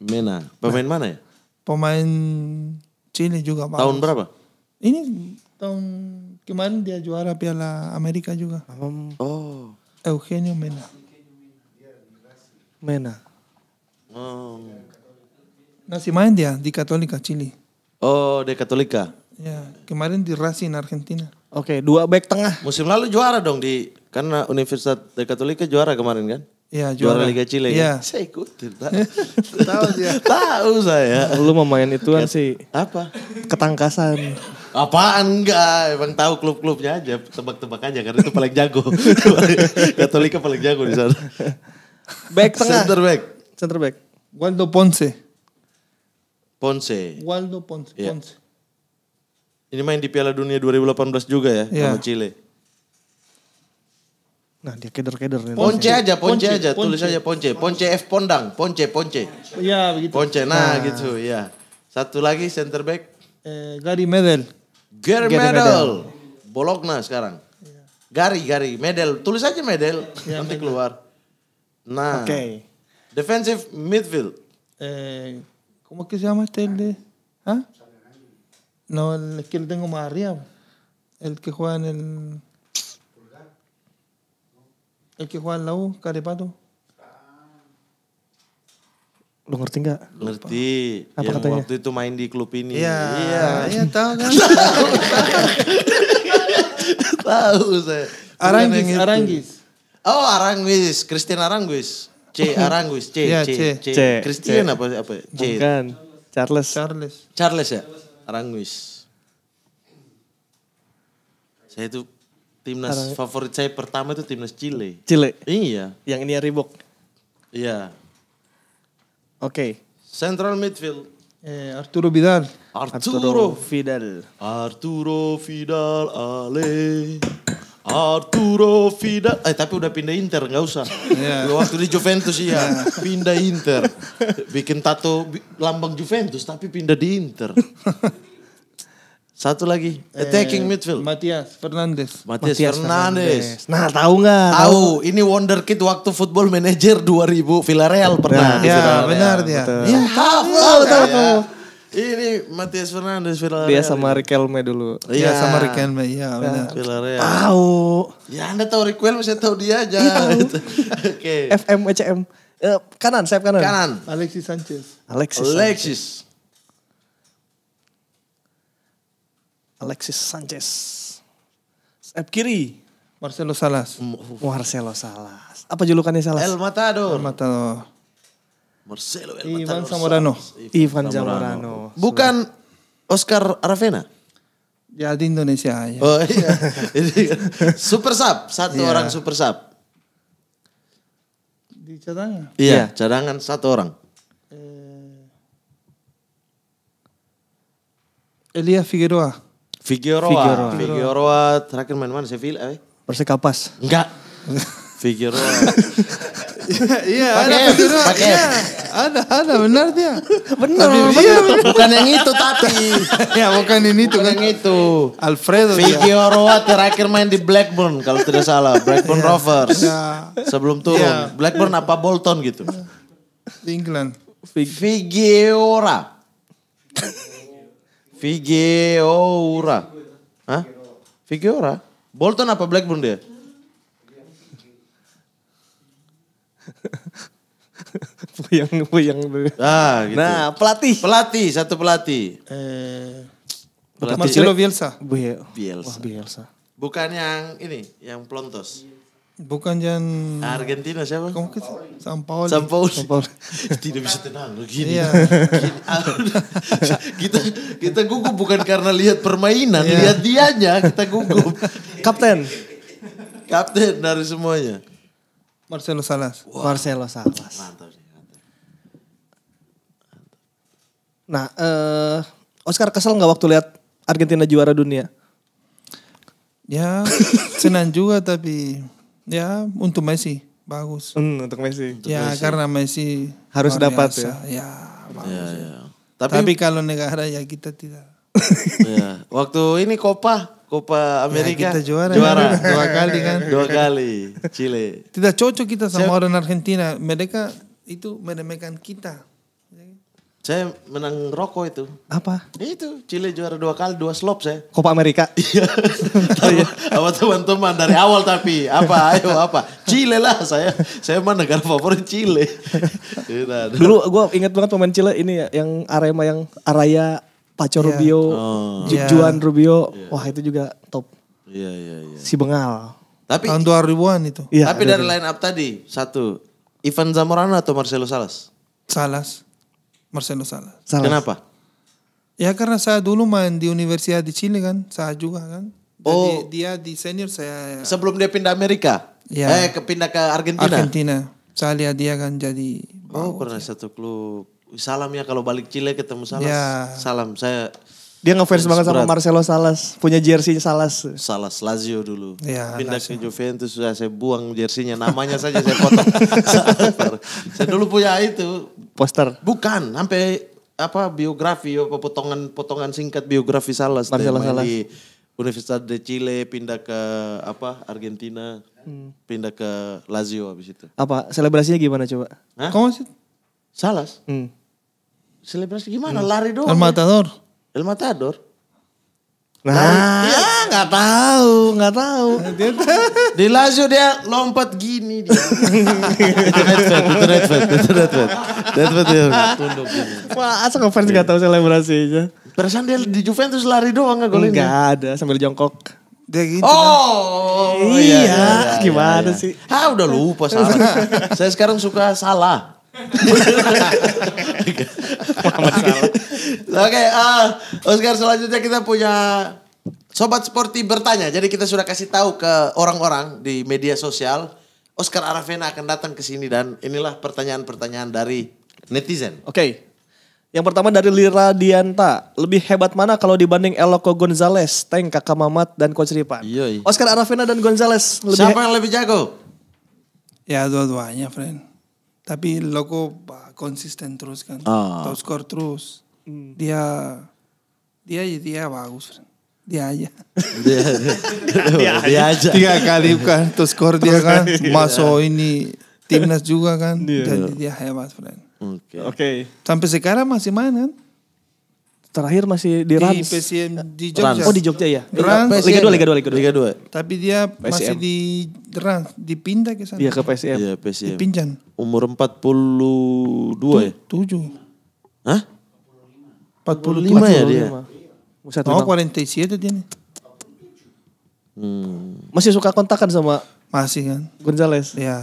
Mena. Pemain nah, mana ya? Pemain Chile juga. Tahun Tahun berapa? Ini tahun kemarin dia juara Piala Amerika juga. oh. Eugenio Mena. Mena. Oh. Nasi main dia di Katolika Chile. Oh, di Katolika. Ya, kemarin di Racing Argentina. Oke, okay, dua back tengah. Musim lalu juara dong di karena Universitas de Katolika juara kemarin kan? Iya, juara. juara Liga Chile. Ya? Saya ikutin, *laughs* Tahu dia. Tahu saya. Oh, lu mau main ituan sih. Apa? Ketangkasan. Apaan enggak? Emang tahu klub-klubnya aja, tebak-tebak aja karena itu paling jago. *laughs* Katolika paling jago di sana. Back tengah. Center back. Center back. Waldo Ponce. Ponce. Waldo Ponce. Ya. Ponce. Ini main di Piala Dunia 2018 juga ya, ya. sama Chile. Nah dia keder-keder. Nih, ponce aja, ponce, aja, ponce. tulis aja ponce. Ponce F Pondang, ponce, ponce. Iya begitu. Ponce, nah, nah. gitu ya. Satu lagi center back. Eh, Gary Medel. Gary, Medel. Medel. Bologna sekarang. Ya. Gary, Gary, Medel. Tulis aja Medel, ya, nanti Medel. keluar. Nah. Oke. Okay. Defensive midfield. Eh, ¿Cómo que se llama este el de? ¿Ah? No, el que tengo más arriba. El que juega en el... El que juega la U, Carepato. Lo ngerti nggak? Ngerti. Apa yang katanya? waktu itu main di klub ini. Iya. Iya, iya tahu kan. *laughs* tahu saya. Aranggis, Aranggis. Oh, Aranggis, Christian Aranggis. C, *laughs* Aranggis, C, ya, C, C, C. Christian apa apa? C. Bukan. Charles. Charles. Charles ya? Aranggis. Saya itu Timnas Arang. favorit saya pertama itu timnas Chile. Chile. Iya. Yang ini ya Reebok. Iya. Oke. Okay. Central midfield. Eh, Arturo Vidal. Arturo. Arturo Vidal. Arturo Vidal Ale. Arturo Vidal. Eh tapi udah pindah Inter nggak usah. Yeah. Waktu di Juventus iya. iya. pindah Inter. Bikin tato lambang Juventus tapi pindah di Inter. *laughs* Satu lagi, attacking eh, midfield. Matias Fernandes. Matias, Fernandes. Nah, tahu nggak? Tahu. Ini wonder kid waktu Football Manager 2000 Villarreal pernah. Nah, ya, Villarreal. benar iya, iya, iya. dia. Iya, tahu, tahu, tahu. Ini Matias Fernandes Villarreal. Dia sama Riquelme dulu. Iya, ya, sama Riquelme. Iya, nah, benar. Villarreal. Tahu. Ya, Anda tahu Riquelme, saya tahu dia aja. Ya, *laughs* Oke. FM ECM. Eh, kanan, saya kanan. Kanan. Alexis Sanchez. Alexis. Alexis. Sanchez. Alexis Sanchez. Sayap kiri Marcelo Salas. Mm, Marcelo Salas. Apa julukannya Salas? El Matador. El Matador. Marcelo El Matador. Ivan Zamorano. Ivan Zamorano. Bukan Oscar Aravena. Ya di Indonesia ya. Oh iya. *laughs* super sub, satu yeah. orang super sub. Di cadangan. Iya, yeah. cadangan satu orang. Eh... Elia Figueroa. Figueroa. Figueroa. Figueroa terakhir main mana Sevilla? Eh? Persikapas. Enggak. Figueroa. *laughs* Iya, ada Figueroa. Iya, ada, ada benar dia. Benar. Iya, *laughs* bukan yang itu tapi. *laughs* ya, bukan ini itu kan. itu. Alfredo. Figueroa terakhir main di Blackburn kalau tidak salah, Blackburn iya. Rovers. Ya. Sebelum turun. Iya. Blackburn apa Bolton gitu. Di England. Figueroa. Figueora. Hah? Figueora. Bolton apa Blackburn dia? *laughs* puyang puyang ah, gitu. nah pelatih pelatih satu pelatih eh, pelatih Marcelo Bielsa Bielsa Wah, Bielsa bukan yang ini yang Plontos Bukan yang Argentina siapa? Kamu ke San Paulo. San Paulo. San Paulo. *laughs* Tidak bisa tenang begini. gini. Iya. Ah, kita kita gugup bukan karena lihat permainan, iya. lihat dianya kita gugup. *laughs* Kapten. Kapten dari semuanya. Marcelo Salas. Wow. Marcelo Salas. Mantap. sih. Nah, eh, Oscar kesel nggak waktu lihat Argentina juara dunia? Ya, senang juga tapi Ya untuk Messi bagus. Mm, untuk Messi. Untuk ya Messi. karena Messi harus dapat ya. Ya, bagus. Ya, ya, ya. Tapi, Tapi kalau negara ya kita tidak. *laughs* ya. Waktu ini Copa Copa ya, Amerika ya, kita juara, juara *laughs* dua kali kan dua kali Chile tidak cocok kita sama Siap. orang Argentina mereka itu meremehkan kita saya menang rokok itu. Apa? Itu Chile juara dua kali, dua slop saya. Copa Amerika. *laughs* Iya. apa iya. teman-teman dari awal tapi apa ayo apa? Chile lah saya. Saya mana negara favorit Chile. *laughs* Iya, Dulu gue ingat banget pemain Chile ini ya, yang Arema yang Araya Paco yeah. Rubio, oh. Iya. Juan Rubio. Yeah. Wah itu juga top. Iya yeah, iya yeah, iya. Yeah. Si Bengal. Tapi tahun 2000-an itu. Ya, tapi dari line up tadi satu Ivan Zamorano atau Marcelo Salas? Salas. Marcelo Salas. Salas. Kenapa? Ya karena saya dulu main di Universitas di Chile kan, saya juga kan. Jadi oh. dia di senior saya. Sebelum dia pindah Amerika? Ya. Eh, ke pindah ke Argentina. Argentina. Saya lihat dia kan jadi. Oh, pernah saya. satu klub. Salam ya kalau balik Chile ketemu Salas. Ya. Salam saya dia ngefans banget sama Marcelo Salas, punya jersey Salas. Salas Lazio dulu. Ya, Pindah Lazio. ke Juventus sudah saya buang jersinya, namanya saja saya potong. *laughs* saya dulu punya itu poster. Bukan, sampai apa biografi apa potongan-potongan singkat biografi Salas Marcelo Salas. Di Universitas de Chile pindah ke apa Argentina, hmm. pindah ke Lazio habis itu. Apa selebrasinya gimana coba? Hah? Kamu sih? Salas. Hmm. Selebrasi gimana? Hmm. Lari doang. El Matador. Ya? El Matador. Nah, nah iya gak tahu, gak *laughs* tahu. di Lazio dia lompat gini dia. itu red flag, itu red flag, itu red fat. dia tunduk gini. Wah, asa ngefans gak tau selebrasinya. Perasaan dia di Juventus lari doang nggak golin? Gak ada, sambil jongkok. Dia gitu. Oh, iya, iya, iya, gimana iya. sih? Ah, udah lupa salah. *laughs* Saya sekarang suka salah. Oke, okay, uh, Oscar selanjutnya kita punya sobat sporty bertanya. Jadi kita sudah kasih tahu ke orang-orang di media sosial Oscar Aravena akan datang ke sini dan inilah pertanyaan-pertanyaan dari netizen. Oke. Okay. Yang pertama dari Lira Dianta. Lebih hebat mana kalau dibanding Eloko Gonzales, Tank, Kakak Mamat, dan Coach Ripan? Yoi. Oscar Aravena dan Gonzales. Lebih Siapa yang lebih jago? Ya dua-duanya, friend tapi logo konsisten terus kan ah. top skor terus hmm. dia dia dia bagus dia aja dia, *laughs* dia, dia aja tiga kali kan top skor dia kan masuk iya. ini timnas juga kan yeah. jadi dia hebat friend oke okay. okay. sampai sekarang masih main kan terakhir masih di, Rans. di PCM eh, di Jogja. Rans. Oh di Jogja ya. Rans. Liga 2 Liga 2 Liga 2. Liga 2. Tapi dia PCM. masih di Rans, dipindah ke sana. Iya ke PCM. Iya PCM. Dipinjam. Umur 42 tu, ya? 7. Hah? 45, 45 ya dia. Oh 47 dia nih. Hmm. Masih suka kontakan sama masih kan? Gonzales. Iya.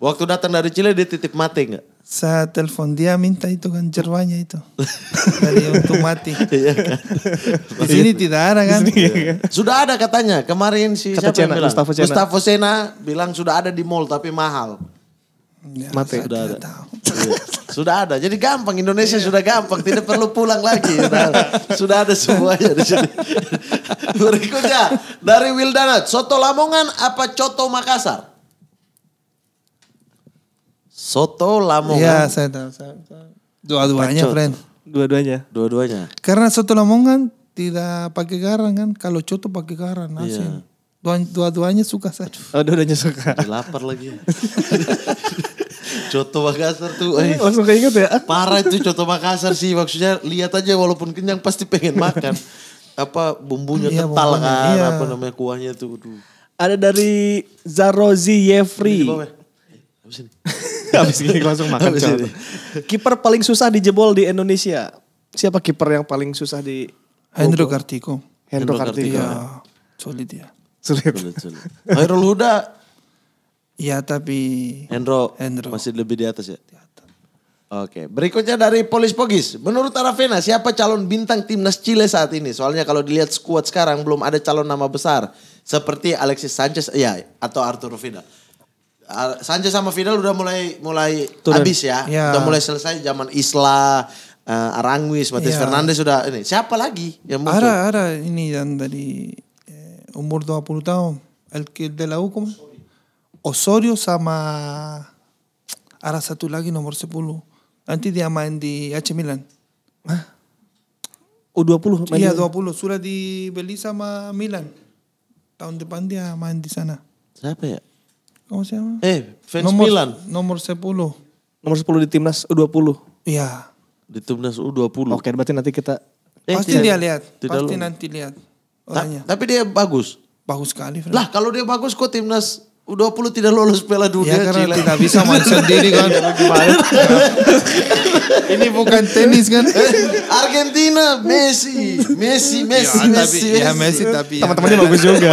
Waktu datang dari Chile dia titip mati gak? saya telepon dia minta itu kan cerwanya itu *laughs* dari untuk mati. *laughs* Iya kan? Di sini tidak ada kan? iya. Kan? Sudah ada katanya kemarin si Kata siapa Cena, yang bilang? Gustavo Cena. Gustavo Sena bilang sudah ada di mall tapi mahal. Ya, mati sudah ada. Iya. *laughs* sudah ada. Jadi gampang Indonesia iya. sudah gampang, tidak perlu pulang lagi. Sudah, sudah ada semuanya di sini. Berikutnya dari Wildanat, soto Lamongan apa coto Makassar? Soto Lamongan. Iya, saya tahu. Saya tahu. Dua-duanya, friend. Dua-duanya. Dua-duanya. Karena soto Lamongan tidak pakai garam kan. Kalau coto pakai garam iya. asin. Iya. Dua-duanya suka saya. *laughs* Oh, dua-duanya suka. Lapar lagi. *laughs* Coto Makassar tuh. Eh. Oh, langsung keinget ya. Parah itu Coto Makassar sih. Maksudnya lihat aja walaupun kenyang pasti pengen makan. apa bumbunya iya, kental kan. Iya. Apa namanya kuahnya tuh. Ada dari Zarozi Yefri. Abis ini. Abis ini langsung makan. Kiper paling susah dijebol di Indonesia. Siapa kiper yang paling susah di Hendro Kartiko. Hendro Kartiko. Ya, sulit ya. Sulit. sulit, *laughs* Hairul Huda. Ya tapi Hendro, Hendro masih lebih di atas ya. Di atas. Oke, berikutnya dari Polis Pogis. Menurut Arafena, siapa calon bintang timnas Chile saat ini? Soalnya kalau dilihat skuad sekarang belum ada calon nama besar seperti Alexis Sanchez ya atau Arturo Vidal. Sancho sama Fidel udah mulai mulai Turun. habis ya. ya. Udah mulai selesai zaman Isla, uh, eh, Aranguis, Matias ya. Fernandes sudah ini. Siapa lagi yang muncul? Ada ada ini yang dari eh, umur 20 tahun. El que de la UCOM. Osorio sama ada satu lagi nomor 10. Nanti dia main di AC Milan. Hah? U20 iya Iya, 20. Sudah dibeli sama Milan. Tahun depan dia main di sana. Siapa ya? nomor siapa? Eh, fans nomor, Milan. Nomor 10. Nomor 10 di timnas U20. Iya. Di timnas U20. Oke, berarti nanti kita eh, pasti tidak, dia lihat. pasti lalu. nanti lihat. tanya Ta tapi dia bagus. Bagus sekali, Lah, kalau dia bagus kok timnas U20 tidak lolos Piala Dunia. Ya karena Cila. tidak bisa main sendiri kan. *laughs* Ini bukan tenis kan. *laughs* Argentina, Messi, Messi, Messi, ya, Messi, tapi, Messi. Ya Messi tapi. Ya. Teman-temannya ya, bagus juga.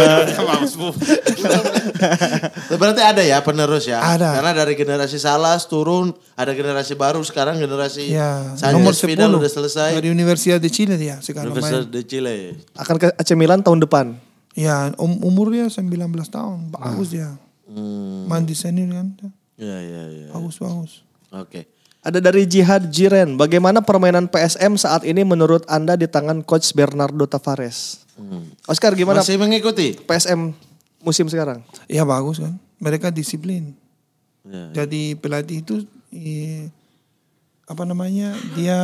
*laughs* Berarti ada ya penerus ya. Ada. Karena dari generasi Salas turun, ada generasi baru sekarang generasi ya, Sanchez nomor 10 udah selesai. Dari Universitas de Chile dia sekarang. Universitas di de Chile. Akan ke AC Milan tahun depan. Ya um, umurnya 19 tahun, bagus ah. ya. Hmm. Mandi senior kan. Ya ya ya. Bagus bagus. Oke. Okay. Ada dari Jihad Jiren, bagaimana permainan PSM saat ini menurut Anda di tangan coach Bernardo Tavares? Hmm. Oscar gimana? Masih mengikuti PSM musim sekarang? Ya bagus kan. Mereka disiplin. Ya, ya. Jadi pelatih itu apa namanya dia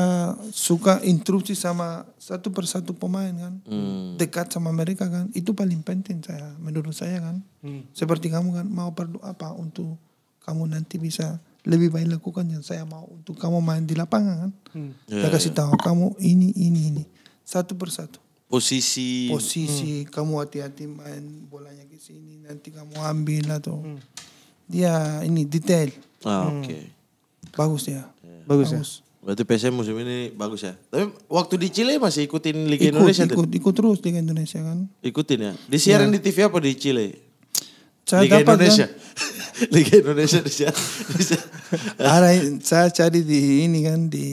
suka instruksi sama satu persatu pemain kan hmm. dekat sama mereka kan itu paling penting saya menurut saya kan hmm. seperti kamu kan mau perlu apa untuk kamu nanti bisa lebih baik lakukan yang saya mau untuk kamu main di lapangan kan hmm. Ya, saya kasih ya. tahu kamu ini ini ini satu persatu posisi posisi hmm. kamu hati-hati main bolanya ke sini nanti kamu ambil atau hmm. dia ini detail ah, hmm. oke okay. Iya. Bagus ya, Bagus, bagus. ya. Berarti PSM musim ini bagus ya. Tapi waktu di Chile masih ikutin Liga ikut, Indonesia ikut, tuh? ikut terus Liga Indonesia kan. Ikutin ya. Disiarin ya. di iya. TV apa di Chile? Saya Liga dapat Indonesia. Kan? *laughs* Liga Indonesia disiarin. Ada saya cari di ini kan di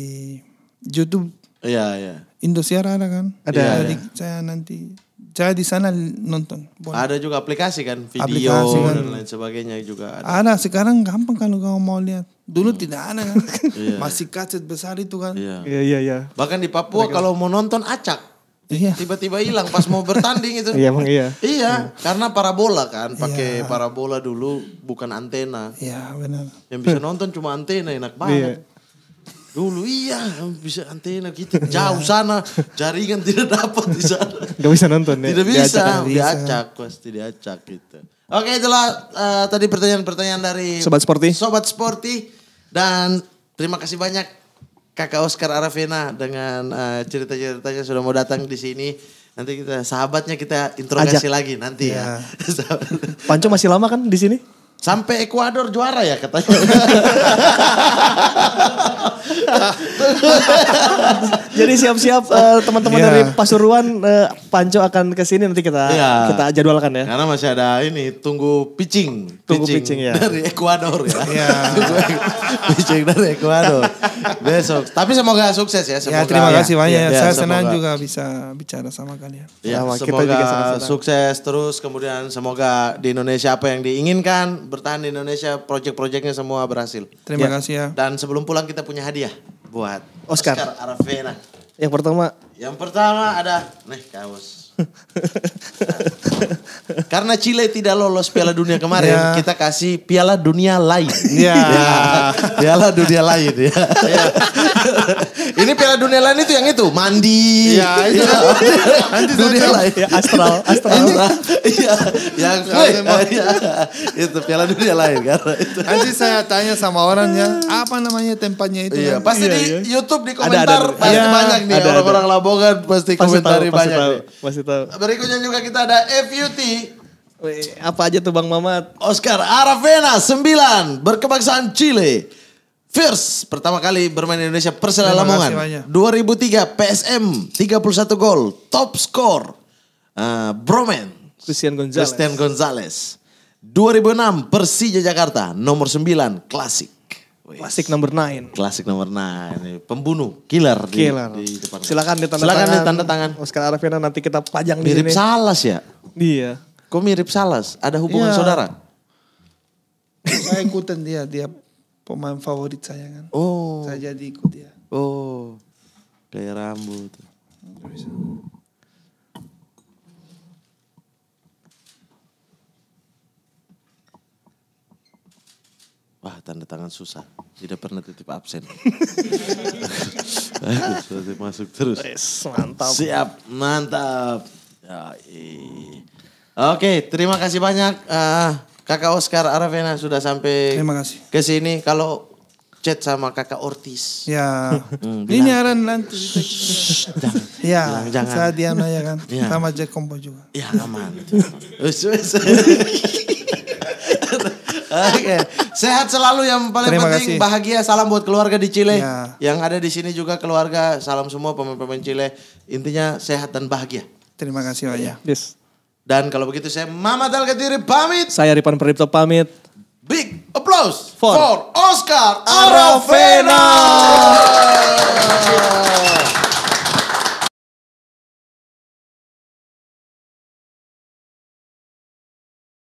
YouTube. Iya, iya. Indosiar ada kan? Ada. Ya, ya. Saya nanti saya di sana nonton. Boleh. Ada juga aplikasi kan, video aplikasi kan. dan lain sebagainya juga ada. Ada sekarang gampang kalau kamu mau lihat. Dulu hmm. tidak ada kan. *laughs* yeah. Masih kaset besar itu kan. Iya yeah. iya iya. Bahkan di Papua Mereka... kalau mau nonton acak. Iya. Tiba-tiba hilang pas mau bertanding itu. *laughs* iya emang iya. iya. Iya, karena parabola kan, iya. pakai yeah. parabola dulu bukan antena. Iya, benar. Yang bisa nonton cuma antena enak iya. banget. Yeah. Dulu iya bisa antena gitu jauh sana jaringan tidak dapat di sana. Gak bisa nonton ya? Tidak bisa, diacak, pasti diacak gitu. Oke itulah eh, tadi pertanyaan-pertanyaan dari Sobat Sporty. Sobat Sporty dan terima kasih banyak Kakak Oscar Aravena dengan uh, cerita-ceritanya sudah mau datang di sini. Nanti kita sahabatnya kita interogasi lagi nanti ya. ya. *laughs* Panco masih lama kan di sini? Sampai Ekuador juara ya katanya. *laughs* Jadi siap-siap uh, teman-teman yeah. dari Pasuruan uh, Panco akan ke sini nanti kita yeah. kita jadwalkan ya. Karena masih ada ini tunggu pitching, tunggu pitching, pitching ya. dari Ekuador ya. Iya. *laughs* pitching dari Ekuador. Besok. Tapi semoga sukses ya. ya semoga, ya terima kasih banyak. Ya, ya, Saya semoga. senang juga bisa bicara sama kalian. Ya, semoga kita juga sukses terus kemudian semoga di Indonesia apa yang diinginkan bertahan di Indonesia, project-projectnya semua berhasil. Terima ya. kasih ya. Dan sebelum pulang kita punya hadiah buat Oscar, Oscar Aravena. Yang pertama. Yang pertama ada nih kaos. *laughs* Karena Chile tidak lolos Piala Dunia kemarin, ya. kita kasih Piala Dunia lain. Ya. *laughs* ya. piala Dunia lain ya. ya. *laughs* Ini Piala Dunia lain itu yang itu, mandi. Ya itu. itu. Ya. Nanti dunia lain. Ya, astral, astral. Iya, yang ya, itu Piala Dunia lain karena itu. Nanti saya tanya sama orangnya, apa namanya tempatnya itu? Ya. pasti iya, di iya. YouTube di komentar ada, ada, pasti banyak nih orang-orang Labongan pasti komentar banyak. Pasti kasih tahu. Berikutnya juga kita ada FUT. Wih, apa aja tuh Bang Mamat? Oscar Aravena 9 berkebangsaan Chile. First pertama kali bermain Indonesia Persela Lamongan. 2003 PSM 31 gol, top score. Uh, eh, Bromen Christian Gonzalez. Christian Gonzalez. 2006 Persija Jakarta nomor 9 klasik. Klasik nomor 9. Klasik nomor 9. Pembunuh, killer, killer. di, di depan. Silakan ditanda Silakan tangan. ditanda tangan. Oscar Aravena. nanti kita pajang mirip di sini. Mirip Salas ya? Iya. Kok mirip Salas? Ada hubungan iya. saudara? Saya ikutan dia, dia pemain favorit saya kan. Oh. Saya jadi ikut dia. Oh. Gaya rambut. Wah, tanda tangan susah tidak pernah titip absen. Sudah *laughs* eh, masuk terus. Yes, mantap. Siap, mantap. Ya, Oke, terima kasih banyak uh, Kakak Oscar Aravena sudah sampai terima kasih. ke sini. Kalau chat sama kakak Ortiz. Ya. Hmm, ini aran nanti. jangan. Ya. Bilang, jangan. Saya Diana ya kan. Ya. Sama Jack Kombo juga. Ya aman. Wes wes. *laughs* Oke. Sehat selalu yang paling Terima penting kasih. bahagia. Salam buat keluarga di Chile. Ya. Yang ada di sini juga keluarga. Salam semua pemain-pemain Chile. Intinya sehat dan bahagia. Terima kasih banyak. Iya. Yes. Dan kalau begitu saya Mama Talkatiri pamit. Saya Ripan Peripto pamit. Big applause for, for Oscar Aravena. Aravena.